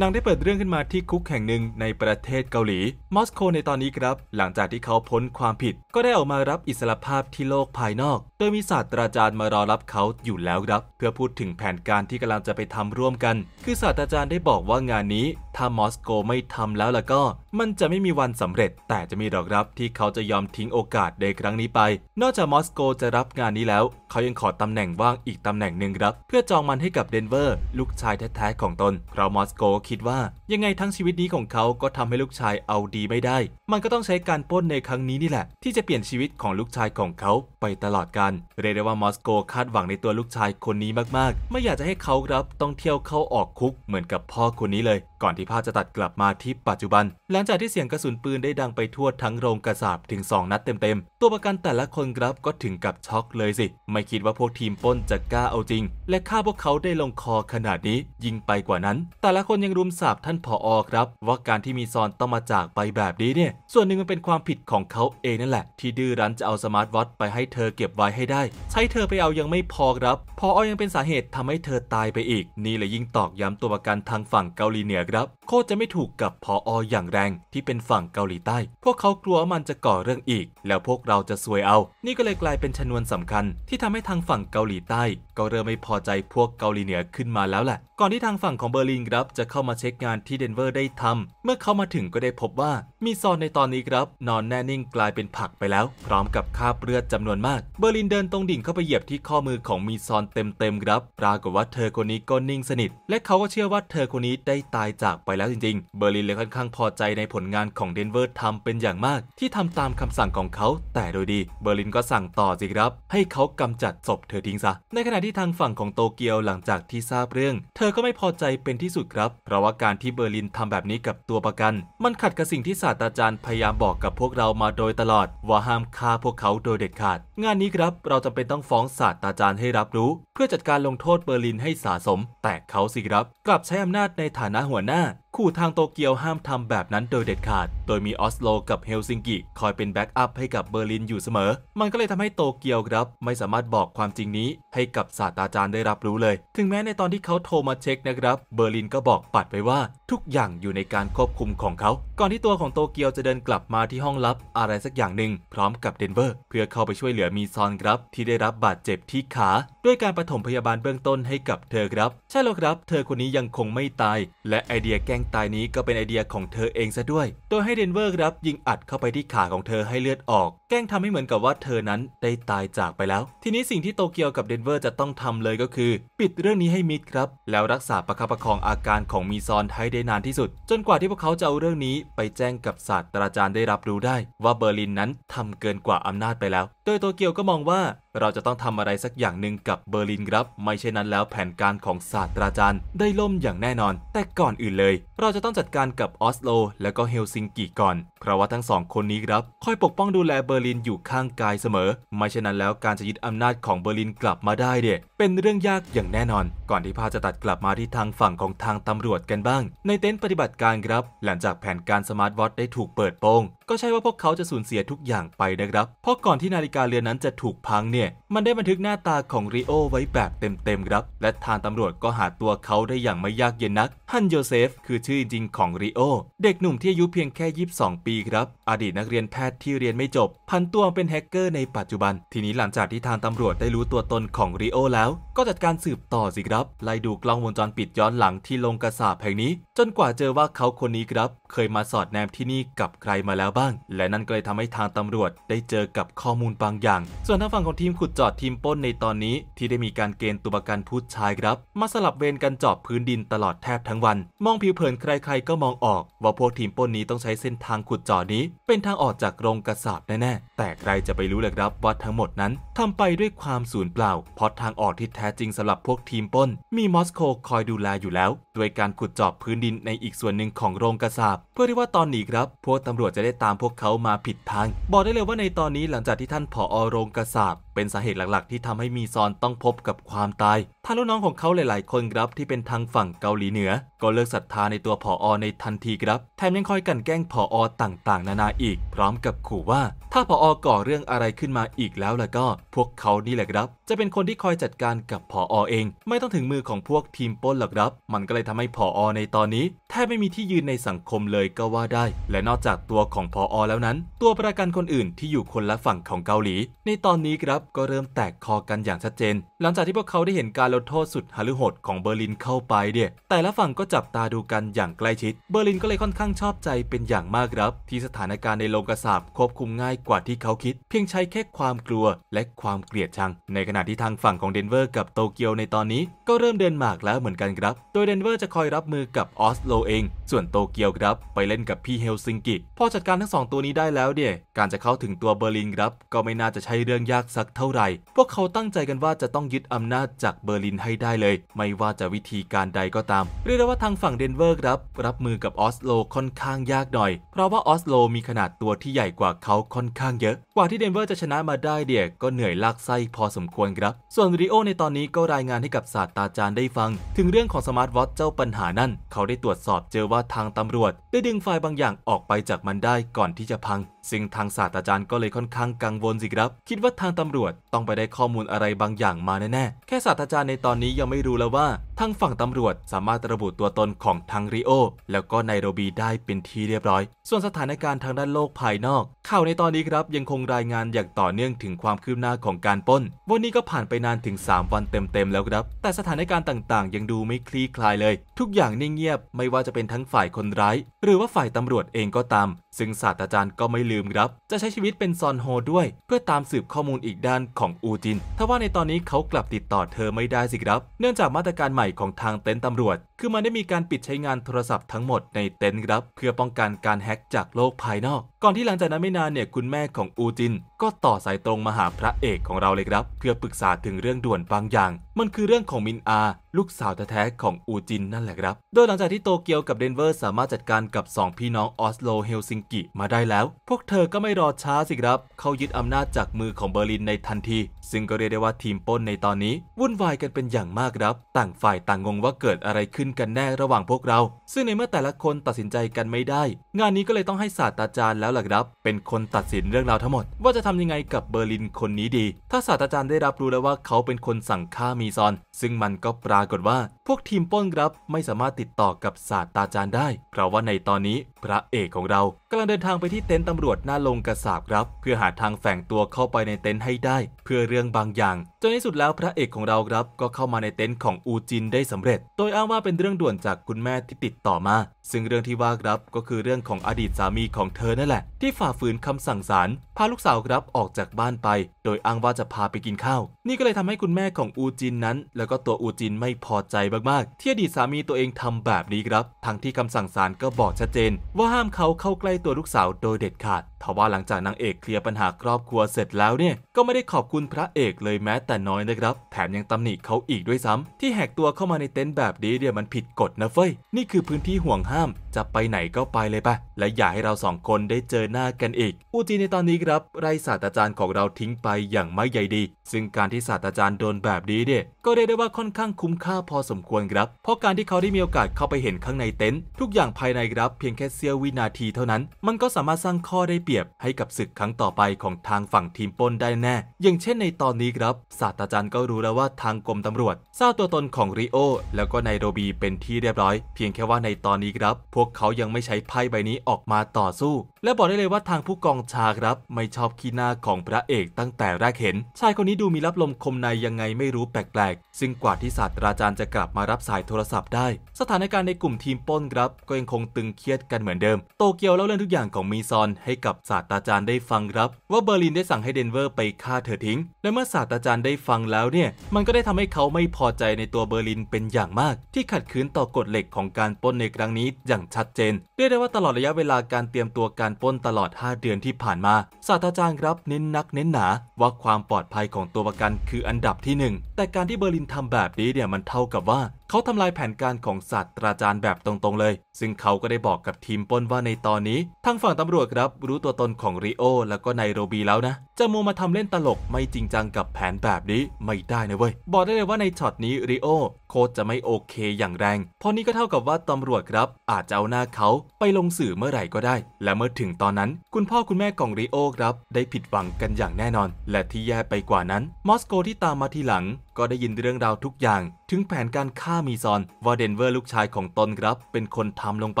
นางได้เปิดเรื่องขึ้นมาที่คุกแห่งหนึ่งในประเทศเกาหลี มอสโก ในตอนนี้ครับ หลังจากที่เขาพ้นความผิด ก็ได้ออกมารับอิสรภาพที่โลกภายนอก โดยมีศาสตราจารย์มารอรับเขาอยู่แล้วครับ เพื่อพูดถึงแผนการที่กำลังจะไปทำร่วมกัน คือศาสตราจารย์ได้บอกว่างานนี้ ถ้ามอสโกไม่ทำแล้วล่ะก็ มันจะไม่มีวันสำเร็จ แต่จะมีดอกรับที่เขาจะยอมทิ้งโอกาสในครั้งนี้ไป นอกจากมอสโกจะรับงานนี้แล้ว เขายังขอตำแหน่งว่างอีกตำแหน่งหนึ่งครับ เพื่อจองมันให้กับเดนเวอร์ ลูกชายแท้ๆของตน เพราะมอสโกคิดว่า ยังไงทั้งชีวิตนี้ของเขาก็ทำให้ลูกชายเอาดีไม่ได้ มันก็ต้องใช้การป้นในครั้งนี้นี่แหละ ที่จะเปลี่ยนชีวิตของลูกชายของเขาไปตลอดกัน เรียกได้ว่ามอสโกคาดหวังในตัวลูกชายคนนี้มาก ๆ ไม่อยากจะให้เขารับต้องเที่ยวเข้าออกคุกเหมือนกับพ่อคนนี้เลย ก่อนที่ภาพจะตัดกลับมาที่ปัจจุบัน หลังจากที่เสียงกระสุนปืนได้ดังไปทั่วทั้งโรงกระสาบถึง 2 นัดเต็มๆ ตัวประกันแต่ละคนครับก็ถึงกับช็อกเลยสิ ไม่คิดว่าพวกทีมป้นจะกล้าเอาจริง และฆ่าพวกเขาได้ลงคอขนาดนี้ ยิงไปกว่านั้น แต่ละคนยังรุมสาบท่านผออครับ ว่าการที่มีซอนต้องมาจากไปแบบนี้เนี่ย ส่วนหนึ่งมันเป็นความผิดของเขาเองนั่นแหละที่ดื้อรั้นจะเอาสมาร์ทวอทไปให้เธอเก็บไว้ให้ได้ ใช้เธอไปเอายังไม่พอครับพออยังเป็นสาเหตุทำให้เธอตายไปอีก นี่เลยยิ่งตอกย้ำตัวประกันทางฝั่งเกาหลีเหนือครับ โคตรจะไม่ถูกกับพอออย่างแรง ที่เป็นฝั่งเกาหลีใต้ พวกเขากลัวมันจะก่อเรื่องอีก แล้วพวกเราจะซวยเอา นี่ก็เลยกลายเป็นชนวนสำคัญ ที่ทำให้ทางฝั่งเกาหลีใต้ก็เริ่มไม่พอใจพวกเกาหลีเหนือขึ้นมาแล้วแหละ ก่อนที่ทางฝั่งของเบอร์ลินครับจะเเข้ามาเช็คงานที่เดนเวอร์ได้ทำ เมื่อเข้ามาถึงก็ได้พบว่า มีซอนในตอนนี้ครับนอนแน่นิ่งกลายเป็นผักไปแล้วพร้อมกับคราบเลือดจำนวนมาก เบอร์ลินเดินตรงดิ่งเข้าไปเหยียบที่ข้อมือของมีซอนเต็ม ๆ ครับ ปรากฏว่าเธอคนนี้ก็นิ่งสนิท และเขาก็เชื่อว่าเธอคนนี้ได้ตายจากไปแล้วจริงๆ เบอร์ลินเลยค่อนข้างพอใจในผลงานของเดนเวอร์ทำเป็นอย่างมากที่ทำตามคำสั่งของเขา แต่โดยดีเบอร์ลินก็สั่งต่อสิครับ ให้เขากำจัดศพเธอทิ้งซะ ใน ขณะที่ทางฝั่งของโตเกียวหลังจากที่ทราบเรื่อง เธอก็ไม่พอใจเป็นที่สุดครับเพราะว่าการที่เบอร์ลินทำแบบนี้กับตัวประกัน มันขัดกับสิ่งที่ศาสตราจารย์พยายามบอกกับพวกเรามาโดยตลอดว่าห้ามฆ่าพวกเขาโดยเด็ดขาด งานนี้ครับ เราจะเป็นต้องฟ้องศาสตราจารย์ให้รับรู้ เพื่อจัดการลงโทษเบอร์ลินให้สาสม แต่เขาสิครับกลับใช้อำนาจในฐานะหัวหน้าขู่ทางโตเกียวห้ามทำแบบนั้นโดยเด็ดขาด โดยมีออสโลกับเฮลซิงกิคอยเป็นแบ็กอัพให้กับเบอร์ลินอยู่เสมอ มันก็เลยทำให้โตเกียวครับไม่สามารถบอกความจริงนี้ให้กับศาสตราจารย์ได้รับรู้เลย ถึงแม้ในตอนที่เขาโทรมาเช็คนะครับ เบอร์ลินก็บอกปัดไปว่าทุกอย่างอยู่ในการควบคุมของเขา ก่อนที่ตัวของโตเกียวจะเดินกลับมาที่ห้องลับอะไรสักอย่างหนึ่งพร้อมกับเดนเวอร์เพื่อเข้าไปช่วยเหลือมีซอนครับที่ได้รับบาดเจ็บที่ขา ด้วยการปฐมพยาบาลเบื้องต้นให้กับเธอครับ ใช่แล้วครับ เธอคนนี้ยังคงไม่ตาย และไอเดียแกล้งตายนี้ก็เป็นไอเดียของเธอเองซะด้วยโดยให้เดนเวอร์ รับยิงอัดเข้าไปที่ขาของเธอให้เลือดออกแกล้งทำให้เหมือนกับว่าเธอนั้น ได้ตายจากไปแล้ว ทีนี้สิ่งที่โตเกียวกับเดนเวอร์จะต้องทำเลยก็คือปิดเรื่องนี้ให้มิดครับ แล้วรักษาประคับประคองอาการของมีซอนให้ได้นานที่สุด จนกว่าที่พวกเขาจะเอาเรื่องนี้ ไปแจ้งกับศาสตราจารย์ได้รับรู้ได้ ว่าเบอร์ลินนั้นทำเกินกว่าอำนาจไปแล้ว โดยโตเกียวก็มองว่าเราจะต้องทำอะไรสักอย่างหนึ่งกับเบอร์ลินครับ ไม่เช่นนั้นแล้วแผนการของศาสตราจารย์ ได้ล่มอย่างแน่นอน แต่ก่อนอื่นเลย เราจะต้องจัดการกับออสโลและก็เฮลซิงกิก่อน เพราะว่าทั้งสองคนนี้ครับคอยปกป้องดูแลเบอร์อร์ลินอยู่ข้างกายเสมอ ไม่เช่นนั้นแล้วการจะยึดอำนาจของเบอร์ลินกลับมาได้เด็เป็นเรื่องยากอย่างแน่นอน ก่อนที่พาจะตัดกลับมาที่ทางฝั่งของทางตำรวจกันบ้าง ในเต็นท์ปฏิบัติการครับ หลังจากแผนการสมาร์ทวอทได้ถูกเปิดโปงก็ใช่ว่าพวกเขาจะสูญเสียทุกอย่างไปนะครับ เพราะก่อนที่นาฬิกาเรือนนั้นจะถูกพังเนี่ย มันได้บันทึกหน้าตาของริโอไว้แบบเต็มๆครับ และทางตำรวจก็หาตัวเขาได้อย่างไม่ยากเย็นนัก ฮันโยเซฟคือชื่อจริงของริโอ เด็กหนุ่มที่อายุเพียงแค่22ปีครับ อดีตนักเรียนแพทย์ที่เรียนไม่จบ พันตัวเป็นแฮกเกอร์ในปัจจุบัน ทีนี้หลังจากที่ทางตำรวจได้รู้ตัวตนของริโอแล้ว ก็จัดการสืบต่อสิครับ ไล่ดูกล้องวงจรปิดย้อนหลังที่ลงกระสาบแห่งนี้ จนกว่าเจอว่าเขาคนนี้ครับ เคยมาสอดแนมที่นี่กับใครมาแล้วบ้างและนั่นก็เลยทำให้ทางตำรวจ ได้เจอกับข้อมูลบางอย่าง ส่วนทางฝั่งของทีมขุดเจาะทีมป้นในตอนนี้ ที่ได้มีการเกณฑ์ตัวประกันผู้ชายครับ มาสลับเวรกันจอบพื้นดินตลอดแทบทั้งวัน มองผิวเผินใครๆก็มองออก ว่าพวกทีมป้นนี้ต้องใช้เส้นทางขุดเจาะนี้ เป็นทางออกจากโรงกระสอบแน่ๆ แต่ใครจะไปรู้เลยครับว่าทั้งหมดนั้นทำไปด้วยความสูญเปล่าเพราะทางออกที่แท้จริงสำหรับพวกทีมป้น มีมอสโกคอยดูแลอยู่แล้วด้วยการขุดเจาะพื้นดินในอีกส่วนหนึ่งของโรงกระสาบเพื่อที่ว่าตอนนี้ครับ พวกตำรวจจะได้ตามพวกเขามาผิดทาง บอกได้เลยว่าในตอนนี้หลังจากที่ท่านผอ โรงกระสาบเป็นสาเหตุหลักๆที่ทำให้มีซอนต้องพบกับความตายท่านลูกน้องของเขาหลาย ๆ คนครับที่เป็นทางฝั่งเกาหลีเหนือ ก็เลิกศรัทธาในตัวผออในทันทีครับ แถมยังคอยกันแกล้งผออต่าง ๆ นานาอีก พร้อมกับขู่ว่า ถ้าผออก่อเรื่องอะไรขึ้นมาอีกแล้วล่ะก็ พวกเขานี่แหละครับ จะเป็นคนที่คอยจัดการกับผออเอง ไม่ต้องถึงมือของพวกทีมป้นหรอกครับ มันก็เลยทำให้ผออในตอนนี้แทบไม่มีที่ยืนในสังคมเลยก็ว่าได้ และนอกจากตัวของผออแล้วนั้น ตัวประกันคนอื่นที่อยู่คนละฝั่งของเกาหลี ในตอนนี้ครับก็เริ่มแตกคอกันอย่างชัดเจน หลังจากที่พวกเขาได้เห็นการลดโทษสุดหฤหดของเบอร์ลินเข้าไปเนี่ยแต่ละฝั่งก็จับตาดูกันอย่างใกล้ชิด เบอร์ลินก็เลยค่อนข้างชอบใจเป็นอย่างมากครับ ที่สถานการณ์ในโรงกระสาบควบคุมง่ายกว่าที่เขาคิด เพียงใช้แค่ความกลัวและความเกลียดชัง ในขณะที่ทางฝั่งของเดนเวอร์กับโตเกียวในตอนนี้ก็เริ่มเดินหมากแล้วเหมือนกันครับ โดยเดนเวอร์จะคอยรับมือกับออสโลเองส่วนโตเกียวครับไปเล่นกับพี่เฮลซิงกิพอจัดการทั้งสองตัวนี้ได้แล้วเดี่ยการจะเข้าถึงตัวเบอร์ลินครับ ก็ไม่น่าจะใช่เรื่องยากสักเท่าไหร่ พวกเขาตั้งใจกันว่าจะต้องยึดอำนาจจากเบอร์ลินให้ได้เลย ไม่ว่าจะวิธีการใดก็ตาม เรียกได้ว่าทางฝั่งเดนเวอร์รับ รับมือกับออสโล ค่อนข้างยากหน่อย เพราะว่าออสโล มีขนาดตัวที่ใหญ่กว่าเขาค่อนข้างเยอะ กว่าที่เดนเวอร์จะชนะมาได้เดียก็เหนื่อยลากไส้พอสมควรครับ ส่วนริโอในตอนนี้ก็รายงานให้กับศาสตราจารย์ได้ฟัง ถึงเรื่องของสมาร์ทวอทเจ้าปัญหานั่นเขาได้ตรวจสอบเจอว่าทางตำรวจ ได้ดึงไฟล์บางอย่างออกไปจากมันได้ก่อนที่จะพังซึ่งทางศาสตราจารย์ก็เลยค่อนข้างกังวลสิครับ คิดว่าทางตำรวจต้องไปได้ข้อมูลอะไรบางอย่างมาแน่ๆแค่ศาสตราจารย์ในตอนนี้ยังไม่รู้แล้วว่า ทางฝั่งตำรวจสามารถระบุตัวตนของทางริโอแล้วก็ไนโรบีได้เป็นที่เรียบร้อย ส่วนสถานการณ์ทางด้านโลกภายนอก ข่าวในตอนนี้ครับยังคงรายงานอย่างต่อเนื่องถึงความคืบหน้าของการป้น วันนี้ก็ผ่านไปนานถึง 3 วันเต็มๆแล้วครับ แต่สถานการณ์ต่าง ๆ ยังดูไม่คลี่คลายเลย ทุกอย่างนิ่งเงียบไม่ว่าจะเป็นทั้งฝ่ายคนร้าย หรือว่าฝ่ายตำรวจเองก็ตาม ซึ่งศาสตราจารย์ก็ไม่ลืืมครับจะใช้ชีวิตเป็นซอนโฮด้วยเพื่อตามสืบข้อมูลอีกด้านของ อูจินทว่าในตอนนี้เขากลับติดต่อเธอไม่ได้สิครับ เนื่องจากมาตรการใหม่ของทางเต็นต์ตำรวจ คือมันได้มีการปิดใช้งานโทรศัพท์ทั้งหมดในเต็นต์ครับเพื่อป้องกันการแฮ็กจากโลกภายนอก ก่อนที่หลังจากนั้นไม่นานเนี่ยคุณแม่ของอูจินก็ต่อสายตรงมาหาพระเอกของเราเลยครับ เพื่อปรึกษาถึงเรื่องด่วนบางอย่าง มันคือเรื่องของมินอาลูกสาวแท้ๆของอูจินนั่นแหละครับ โดยหลังจากที่โตเกียวกับเดนเวอร์ สามารถจัดการกับ 2 พี่น้องออสโลเฮลซิงกิมาได้แล้ว พวกเธอก็ไม่รอช้าสิครับ เขายึดอำนาจจากมือของเบอร์ลินในทันที ซึ่งก็เรียกได้ว่าทีมป้นในตอนนี้ วุ่นวายกันเป็นอย่างมากครับ ต่างฝ่ายต่างงงว่าเกิดอะไรขึ้นกันแน่ระหว่างพวกเรา ซึ่งในเมื่อแต่ละคนตัดสินใจกันไม่ได้ งานนี้ก็เลยต้องให้ศาสตราจารย์แล้วหล่ะครับเป็นคนตัดสินเรื่องราวทั้งหมด ว่าจะทำยังไงกับเบอร์ลินคนนี้ดี ถ้าศาสตราจารย์ได้รับรู้แล้วว่าเขาเป็นคนสั่งฆ่ามีซอน ซึ่งมันก็ปรากฏว่า พวกทีมป้นรับไม่สามารถติดต่อกับศาสตราจารย์ได้ เพราะว่าในตอนนี้พระเอกของเรากำลังเดินทางไปที่เต็นต์ตำรวจหน้าลงกระสาบครับ เพื่อหาทางแฝงตัวเข้าไปในเต็นต์ให้ได้ เพื่อเรื่องบางอย่าง จนในสุดแล้วพระเอกของเราครับก็เข้ามาในเต็นต์ของอูจินได้สำเร็จ โดยอ้างว่าเป็นเรื่องด่วนจากคุณแม่ที่ติดต่อมา ซึ่งเรื่องที่ว่าครับก็คือเรื่องของอดีตสามีของเธอนั่นแหละที่ฝ่าฝืนคำสั่งศาลพาลูกสาวครับ ออกจากบ้านไป โดยอ้างว่าจะพาไปกินข้าว นี่ก็เลยทำให้คุณแม่ของอูจินนั้น แล้วก็ตัวอูจินไม่พอใจมาก ๆ ที่อดีตสามีตัวเองทำแบบนี้ครับ ทั้งที่คำสั่งศาลก็บอกชัดเจน ว่าห้ามเขาเข้าใกล้ตัวลูกสาวโดยเด็ดขาด ทว่าหลังจากนางเอกเคลียร์ปัญหาครอบครัวเสร็จแล้วเนี่ย ก็ไม่ได้ขอบคุณพระเอกเลยแม้แต่น้อยนะครับ แถมยังตำหนิเขาอีกด้วยซ้ำ ที่แหกตัวเข้ามาในเต็นท์แบบนี้เดี๋ยวมันผิดกฎนะเฟ้ย นี่คือพื้นที่ห่วงห้าม จะไปไหนก็ไปเลยปะและอย่าให้เราสองคนได้เจอหน้ากันอีกอูจนในตอนนี้รับไรศาสตราจารย์ของเราทิ้งไปอย่างไม่ใหญ่ดี ซึ่งการที่ศาสตราจารย์โดนแบบนี้เนี่ยก็เรียกได้ว่าค่อนข้างคุ้มค่าพอสมควรครับ เพราะการที่เขาได้มีโอกาสเข้าไปเห็นข้างในเต็นท์ทุกอย่างภายในครับ เพียงแค่เสี้ยววินาทีเท่านั้น มันก็สามารถสร้างข้อได้เปรียบให้กับศึกครั้งต่อไปของทางฝั่งทีมปนได้แน่ อย่างเช่นในตอนนี้ครับ ศาสตราจารย์ก็รู้แล้วว่าทางกรมตำรวจทราบตัวตนของริโอแล้วก็ไนโรบีเป็นที่เรียบร้อย เพียงแค่ว่าในตอนนี้ครับ พวกเขายังไม่ใช้ไพ่ใบนี้ออกมาต่อสู้และบอกได้เลยว่าทางผู้กองชาครับไม่ชอบขี้หน้าของพระเอกตั้งแต่แรกเห็น ชายคนนี้ดูมีรับลมคมในยังไงไม่รู้แปลกๆ ซึ่งกว่าที่ศาสตราจารย์จะกลับมารับสายโทรศัพท์ได้ สถานการณ์ในกลุ่มทีมป้นครับก็ยังคงตึงเครียดกันเหมือนเดิม โตเกียวเล่าเรื่องทุกอย่างของมีซอนให้กับศาสตราจารย์ได้ฟังครับว่าเบอร์ลินได้สั่งให้เดนเวอร์ไปฆ่าเธอทิ้ง และเมื่อศาสตราจารย์ได้ฟังแล้วเนี่ยมันก็ได้ทำให้เขาไม่พอใจในตัวเบอร์ลินเป็นอย่างมากที่ขัดขืนต่อกฎเหล็กของการป้นในครั้งนี้อย่างชัดเจนเรียกได้ว่าตลอดระยะเวลาการเตรียมตัวการปล้นตลอด 5 เดือนที่ผ่านมา ศาสตราจารย์รับเน้นนัก เน้นหนา ว่าความปลอดภัยของตัวประกันคืออันดับที่1แต่การที่เบอร์ลินทำแบบนี้เนี่ยมันเท่ากับว่าเขาทำลายแผนการของศาสตราจารย์แบบตรงๆเลย ซึ่งเขาก็ได้บอกกับทีมป้นว่าในตอนนี้ ทางฝั่งตำรวจครับรู้ตัวตนของริโอแล้วก็ไนโรบีแล้วนะ จะมัวมาทำเล่นตลกไม่จริงจังกับแผนแบบนี้ไม่ได้นะเว้ย บอกได้เลยว่าในช็อตนี้ริโอโคตรจะไม่โอเคอย่างแรงเพราะนี้ก็เท่ากับว่าตำรวจครับอาจจะเอาหน้าเขาไปลงสื่อเมื่อไหร่ก็ได้ และเมื่อถึงตอนนั้น คุณพ่อคุณแม่ของริโอครับได้ผิดหวังกันอย่างแน่นอน และที่แย่ไปกว่านั้นมอสโกที่ตามมาทีหลังก็ได้ยินเรื่องราวทุกอย่าง ถึงแผนการฆ่ามีซอนว่าเดนเวอร์ลูกชายของตนครับเป็นคนทำลงไ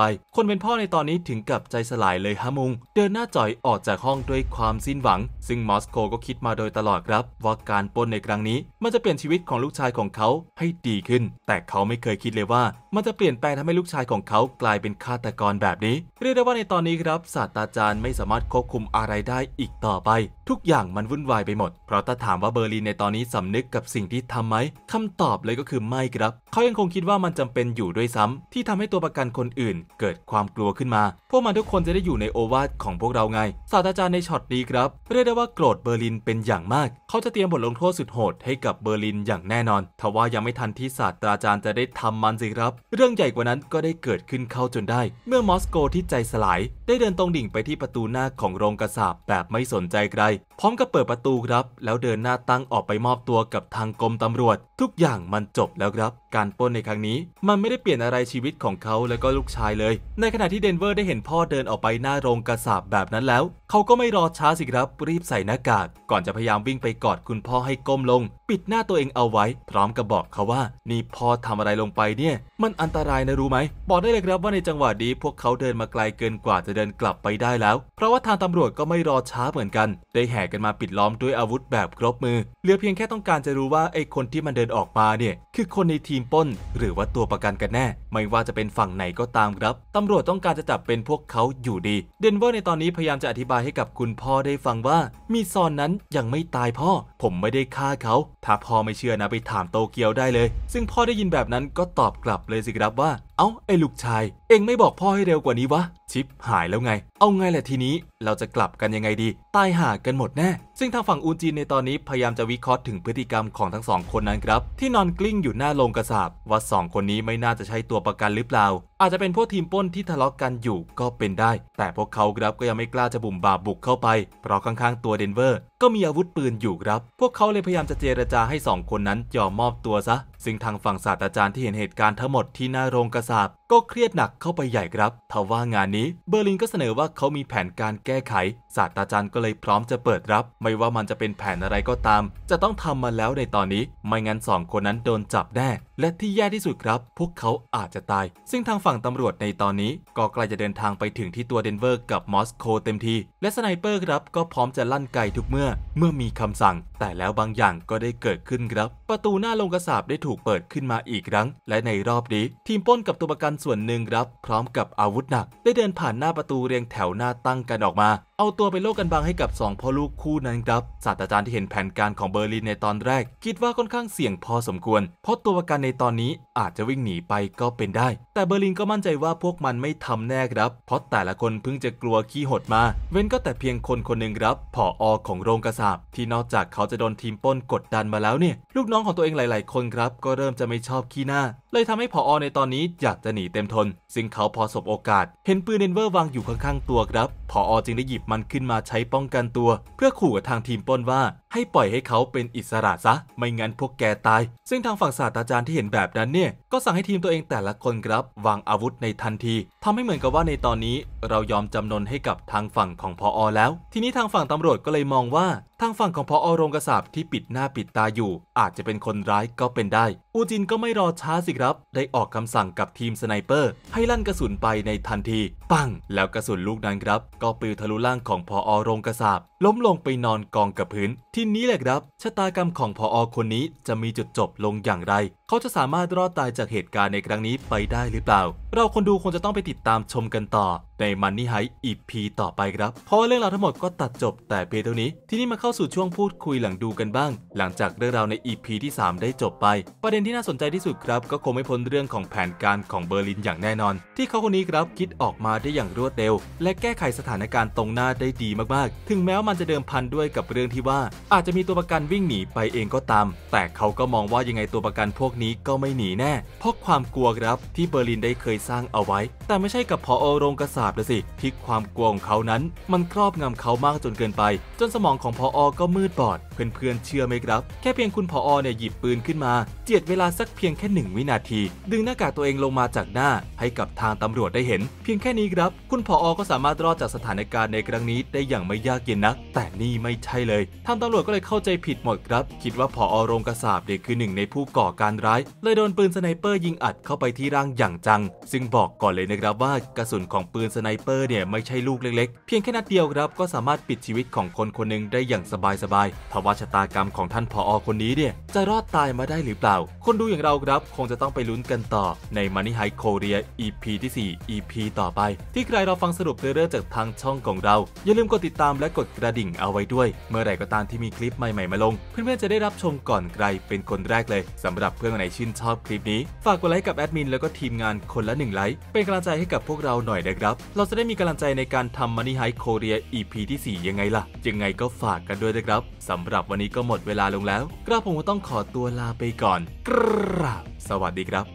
ป คนเป็นพ่อในตอนนี้ถึงกับใจสลายเลยฮะมุง เดินหน้าจ่อยออกจากห้องด้วยความสิ้นหวัง ซึ่งมอสโกก็คิดมาโดยตลอดครับว่าการปล้นในครั้งนี้มันจะเปลี่ยนชีวิตของลูกชายของเขาให้ดีขึ้น แต่เขาไม่เคยคิดเลยว่ามันจะเปลี่ยนแปลงทำให้ลูกชายของเขากลายเป็นฆาตกรแบบนี้ เรียกได้ว่าในตอนนี้ครับศาสตราจารย์ไม่สามารถควบคุมอะไรได้อีกต่อไป ทุกอย่างมันวุ่นวายไปหมด เพราะถ้าถามว่าเบอร์ลินในตอนนี้สำนึกกับสิ่งที่ทำไหมคำตอบเลยก็คือไม่ครับ เขายังคงคิดว่ามันจำเป็นอยู่ด้วยซ้ำที่ทำให้ตัวประกันคนอื่น เกิดความกลัวขึ้นมาพวกมันทุกคนจะได้อยู่ในโอวาทของพวกเราไงศาสตราจารย์ในช็อตนี้ครับเรียกได้ว่าโกรธเบอร์ลินเป็นอย่างมาก เขาจะเตรียมบทลงโทษสุดโหดให้กับเบอร์ลินอย่างแน่นอนทว่ายังไม่ทันที่ศาสตราจารย์จะได้ทำมันสิครับ เรื่องใหญ่กว่านั้นก็ได้เกิดขึ้นเข้าจนได้ เมื่อมอสโกที่ใจสลาย ได้เดินตรงดิ่งไปที่ประตูหน้าของโรงกระสาบแบบไม่สนใจใครพร้อมกับเปิดประตูครับ แล้วเดินหน้าตั้งออกไปมอบตัวกับทางกรมตำรวจทุกอย่างมันจบแล้วครับการปล้นในครั้งนี้ มันไม่ได้เปลี่ยนอะไรชีวิตของเขาและก็ลูกชายเลย ในขณะที่เดนเวอร์ ได้เห็นพ่อเดินออกไปหน้าโรงกระสาบแบบนั้นแล้ว เขาก็ไม่รอช้าสิครับ รีบใส่หน้ากากก่อนจะพยายามวิ่งไปกอดคุณพ่อให้ก้มลง ปิดหน้าตัวเองเอาไว้ พร้อมกับบอกเขาว่านี่พ่อทำอะไรลงไปเนี่ย มันอันตรายนะรู้ไหมบอกได้เลยครับว่าในจังหวะนี้พวกเขาเดินมาไกลเกินกว่าจะเดินกลับไปได้แล้วเพราะว่าทางตำรวจก็ไม่รอช้าเหมือนกัน ได้แห่กันมาปิดล้อมด้วยอาวุธแบบครบมือ เหลือเพียงแค่ต้องการจะรู้ว่าไอคนที่มันเดินออกมาเนี่ยคือคนในทีมป้น หรือว่าตัวประกันกันแน่ ไม่ว่าจะเป็นฝั่งไหนก็ตามครับตำรวจต้องการจะจับเป็นพวกเขาอยู่ดี เดนเวอร์ในตอนนี้พยายามจะอธิบายให้กับคุณพ่อได้ฟังว่า มีซอนนั้นยังไม่ตายพ่อ ผมไม่ได้ฆ่าเขา ถ้าพ่อไม่เชื่อนะไปถามโตเกียวได้เลย ซึ่งพ่อได้ยินแบบนั้นก็ตอบกลับเลยสิครับว่าเอา้า ไอ้ลูกชาย เองไม่บอกพ่อให้เร็วกว่านี้วะ ชิปหายแล้วไง เอาไงแหละทีนี้เราจะกลับกันยังไงดี ตายหากันหมดแน่ ซึ่งทางฝั่งอูนจีนในตอนนี้พยายามจะวิเคราะห์ถึงพฤติกรรมของทั้งสองคนนั้นครับ ที่นอนกลิ้งอยู่หน้าโลงกระสาบว่าสองคนนี้ไม่น่าจะใช่ตัวประกันหรือเปล่าอาจจะเป็นพวกทีมป้นที่ทะเลาะกันอยู่ก็เป็นได้ แต่พวกเขาครับก็ยังไม่กล้าจะบุ่มบาบุกเข้าไป เพราะข้างๆตัวเดนเวอร์ ก็มีอาวุธปืนอยู่ครับ พวกเขาเลยพยายามจะเจรจาให้ 2 คนนั้นยอมมอบตัวซะ ซึ่งทางฝั่งศาสตราจารย์ที่เห็นเหตุการณ์ทั้งหมดที่หน้าโรงกระสาบก็เครียดหนักเข้าไปใหญ่ครับ ทว่างานนี้เบอร์ลินก็เสนอว่าเขามีแผนการแก้ไขศาสตราจารย์ก็เลยพร้อมจะเปิดรับ ไม่ว่ามันจะเป็นแผนอะไรก็ตาม จะต้องทำมาแล้วในตอนนี้ ไม่งั้นสองคนนั้นโดนจับแน่ และที่แย่ที่สุดครับ พวกเขาอาจจะตาย ซึ่งทางฝั่งตำรวจในตอนนี้ ก็ใกล้จะเดินทางไปถึงที่ตัวเดนเวอร์กับมอสโกเต็มที และสไนเปอร์ครับก็พร้อมจะลั่นไกทุกเมื่อเมื่อมีคำสั่ง แต่แล้วบางอย่างก็ได้เกิดขึ้นครับ ประตูหน้าลงกระสาบได้ถูกเปิดขึ้นมาอีกครั้ง และในรอบนี้ทีมป้นกับตัวประกันส่วนหนึ่งครับพร้อมกับอาวุธหนักได้เดินผ่านหน้าประตูเรียงแถวหน้าตั้งกันออกมา เอาตัวัวเป็นโลกกันบางให้กับ 2พ่อลูกคู่นั้นครับ ศาสตราจารย์ที่เห็นแผนการของเบอร์ลินในตอนแรก คิดว่าค่อนข้างเสี่ยงพอสมควร เพราะตัวประกันในตอนนี้อาจจะวิ่งหนีไปก็เป็นได้ แต่เบอร์ลินก็มั่นใจว่าพวกมันไม่ทำแน่ครับ เพราะแต่ละคนเพิ่งจะกลัวขี้หดมา เว้นก็แต่เพียงคนคนหนึ่งครับผออของโรงกระสาบที่นอกจากเขาจะโดนทีมป้นกดดันมาแล้วเนี่ยลูกน้องของตัวเองหลาย ๆ คนครับ ก็เริ่มจะไม่ชอบขี้หน้าเลยทำให้ผออในตอนนี้อยากจะหนีเต็มทนซึ่งเขาพอสบโอกาส เห็นปืนเอนเวอร์วางอยู่ข้างๆ ตัวครับผออจึงได้หยิบมันขึ้นมาใช้ป้องกันตัว เพื่อขู่กับทางทีมป้นว่าให้ปล่อยให้เขาเป็นอิสระซะไม่งั้นพวกแกตาย ซึ่งทางฝั่งศาสตราจารย์ที่เห็นแบบนั้นเนี่ยก็สั่งให้ทีมตัวเองแต่ละคนครับวางอาวุธในทันที ทำให้เหมือนกับว่าในตอนนี้เรายอมจำนนให้กับทางฝั่งของพออแล้ว ทีนี้ทางฝั่งตำรวจก็เลยมองว่าทางฝั่งของพออโรงกระสาบที่ปิดหน้าปิดตาอยู่ อาจจะเป็นคนร้ายก็เป็นได้ อูจินก็ไม่รอช้าสิครับได้ออกคำสั่งกับทีมสไนเปอร์ให้ลั่นกระสุนไปในทันที ปังแล้วกระสุนลูกนั้นครับ ก็ปิวทะลุล่างของพออโรงกระสาบล้มลงไปนอนกองกับพื้นทีนนี้แหละครับ ชะตากรรมของพออคนนี้จะมีจุดจบลงอย่างไร เขาจะสามารถรอดตายจากเหตุการณ์ในครั้งนี้ไปได้หรือเปล่า เราคนดูคงจะต้องไปติดตามชมกันต่อในมันนี่ไฮอีพีต่อไปครับเพราะเรื่องราวทั้งหมดก็ตัดจบแต่เพียงเท่านี้ที่นี่มาเข้าสู่ช่วงพูดคุยหลังดูกันบ้าง หลังจากเรื่องราวในอีพีที่ 3 ได้จบไป ประเด็นที่น่าสนใจที่สุดครับ ก็คงไม่พ้นเรื่องของแผนการของเบอร์ลินอย่างแน่นอน ที่เขาคนนี้ครับคิดออกมาได้อย่างรวดเร็ว และแก้ไขสถานการณ์ตรงหน้าได้ดีมากๆถึงแม้ว่ามันจะเดิมพันด้วยกับเรื่องที่ว่า อาจจะมีตัวประกันวิ่งหนีไปเองก็ตาม แต่เขาก็มองว่ายังไงตัวประกันพวกนี้ก็ไม่หนีแน่เพราะความกลัวครับที่เบอร์ลินได้เคยสร้างเอาไว้ แต่ไม่ใช่กับพอโรงกษาาปละสิที่ความกลัวของเขานั้นมันครอบงำเขามากจนเกินไป จนสมองของพออก็มืดบอดเพื่อนๆเชื่อไหมครับ แค่เพียงคุณพออเนี่ยหยิบปืนขึ้นมาเจียดเวลาสักเพียงแค่หนึ่งวินาที ดึงหน้ากากตัวเองลงมาจากหน้าให้กับทางตำรวจได้เห็น เพียงแค่นี้ครับ คุณพออก็สามารถรอดจากสถานการณ์ในครั้งนี้ ได้อย่างไม่ยากเย็นนัก แต่นี่ไม่ใช่เลยทางตำรวจก็เลยเข้าใจผิดหมดครับ คิดว่าพออโรงกระสาบเด็กคือหนึ่ง ในผู้ก่อการร้ายเลยโดนปืนสไนเปอร์ยิงอัดเข้าไปที่ร่างอย่างจัง ซึ่งบอกก่อนเลยนะครับว่ากระสุนของปืนสไนเปอร์เนี่ยไม่ใช่ลูกเล็ก ๆ เพียงแค่นัดเดียวครับก็สามารถปิดชีวิตของคนคนหนึ่งได้อย่างสบายๆทว่าชะตากรรมของท่านผออคนนี้เนี่ยจะรอดตายมาได้หรือเปล่า คนดูอย่างเราครับคงจะต้องไปลุ้นกันต่อในมันนี่ไฮโคเรีย EP ที่ 4 EP ต่อไปที่ใครเราฟังสรุปเรื่องจากทางช่องของเรา อย่าลืมกดติดตามและกดกระดิ่งเอาไว้ด้วย เมื่อไหร่ก็ตามที่มีคลิปใหม่ๆมาลงเพื่อนๆจะได้รับชมก่อนใครเป็นคนแรกเลย สำหรับเพื่อนไหนชื่นชอบคลิปนี้ฝากกดไลค์กับแอดมินแล้วก็ทีมงานคนละหนึ่งไลค์เป็นกำลังใจให้กับพวกเราหน่อยนะครับเราจะได้มีกำลังใจในการทำมันนี่ไฮโคเรีย EP ที่4ยังไงล่ะยังไงก็ฝากกันด้วยนะครับสำหรับวันนี้ก็หมดเวลาลงแล้วกระผมก็ต้องขอตัวลาไปก่อนกราบสวัสดีครับ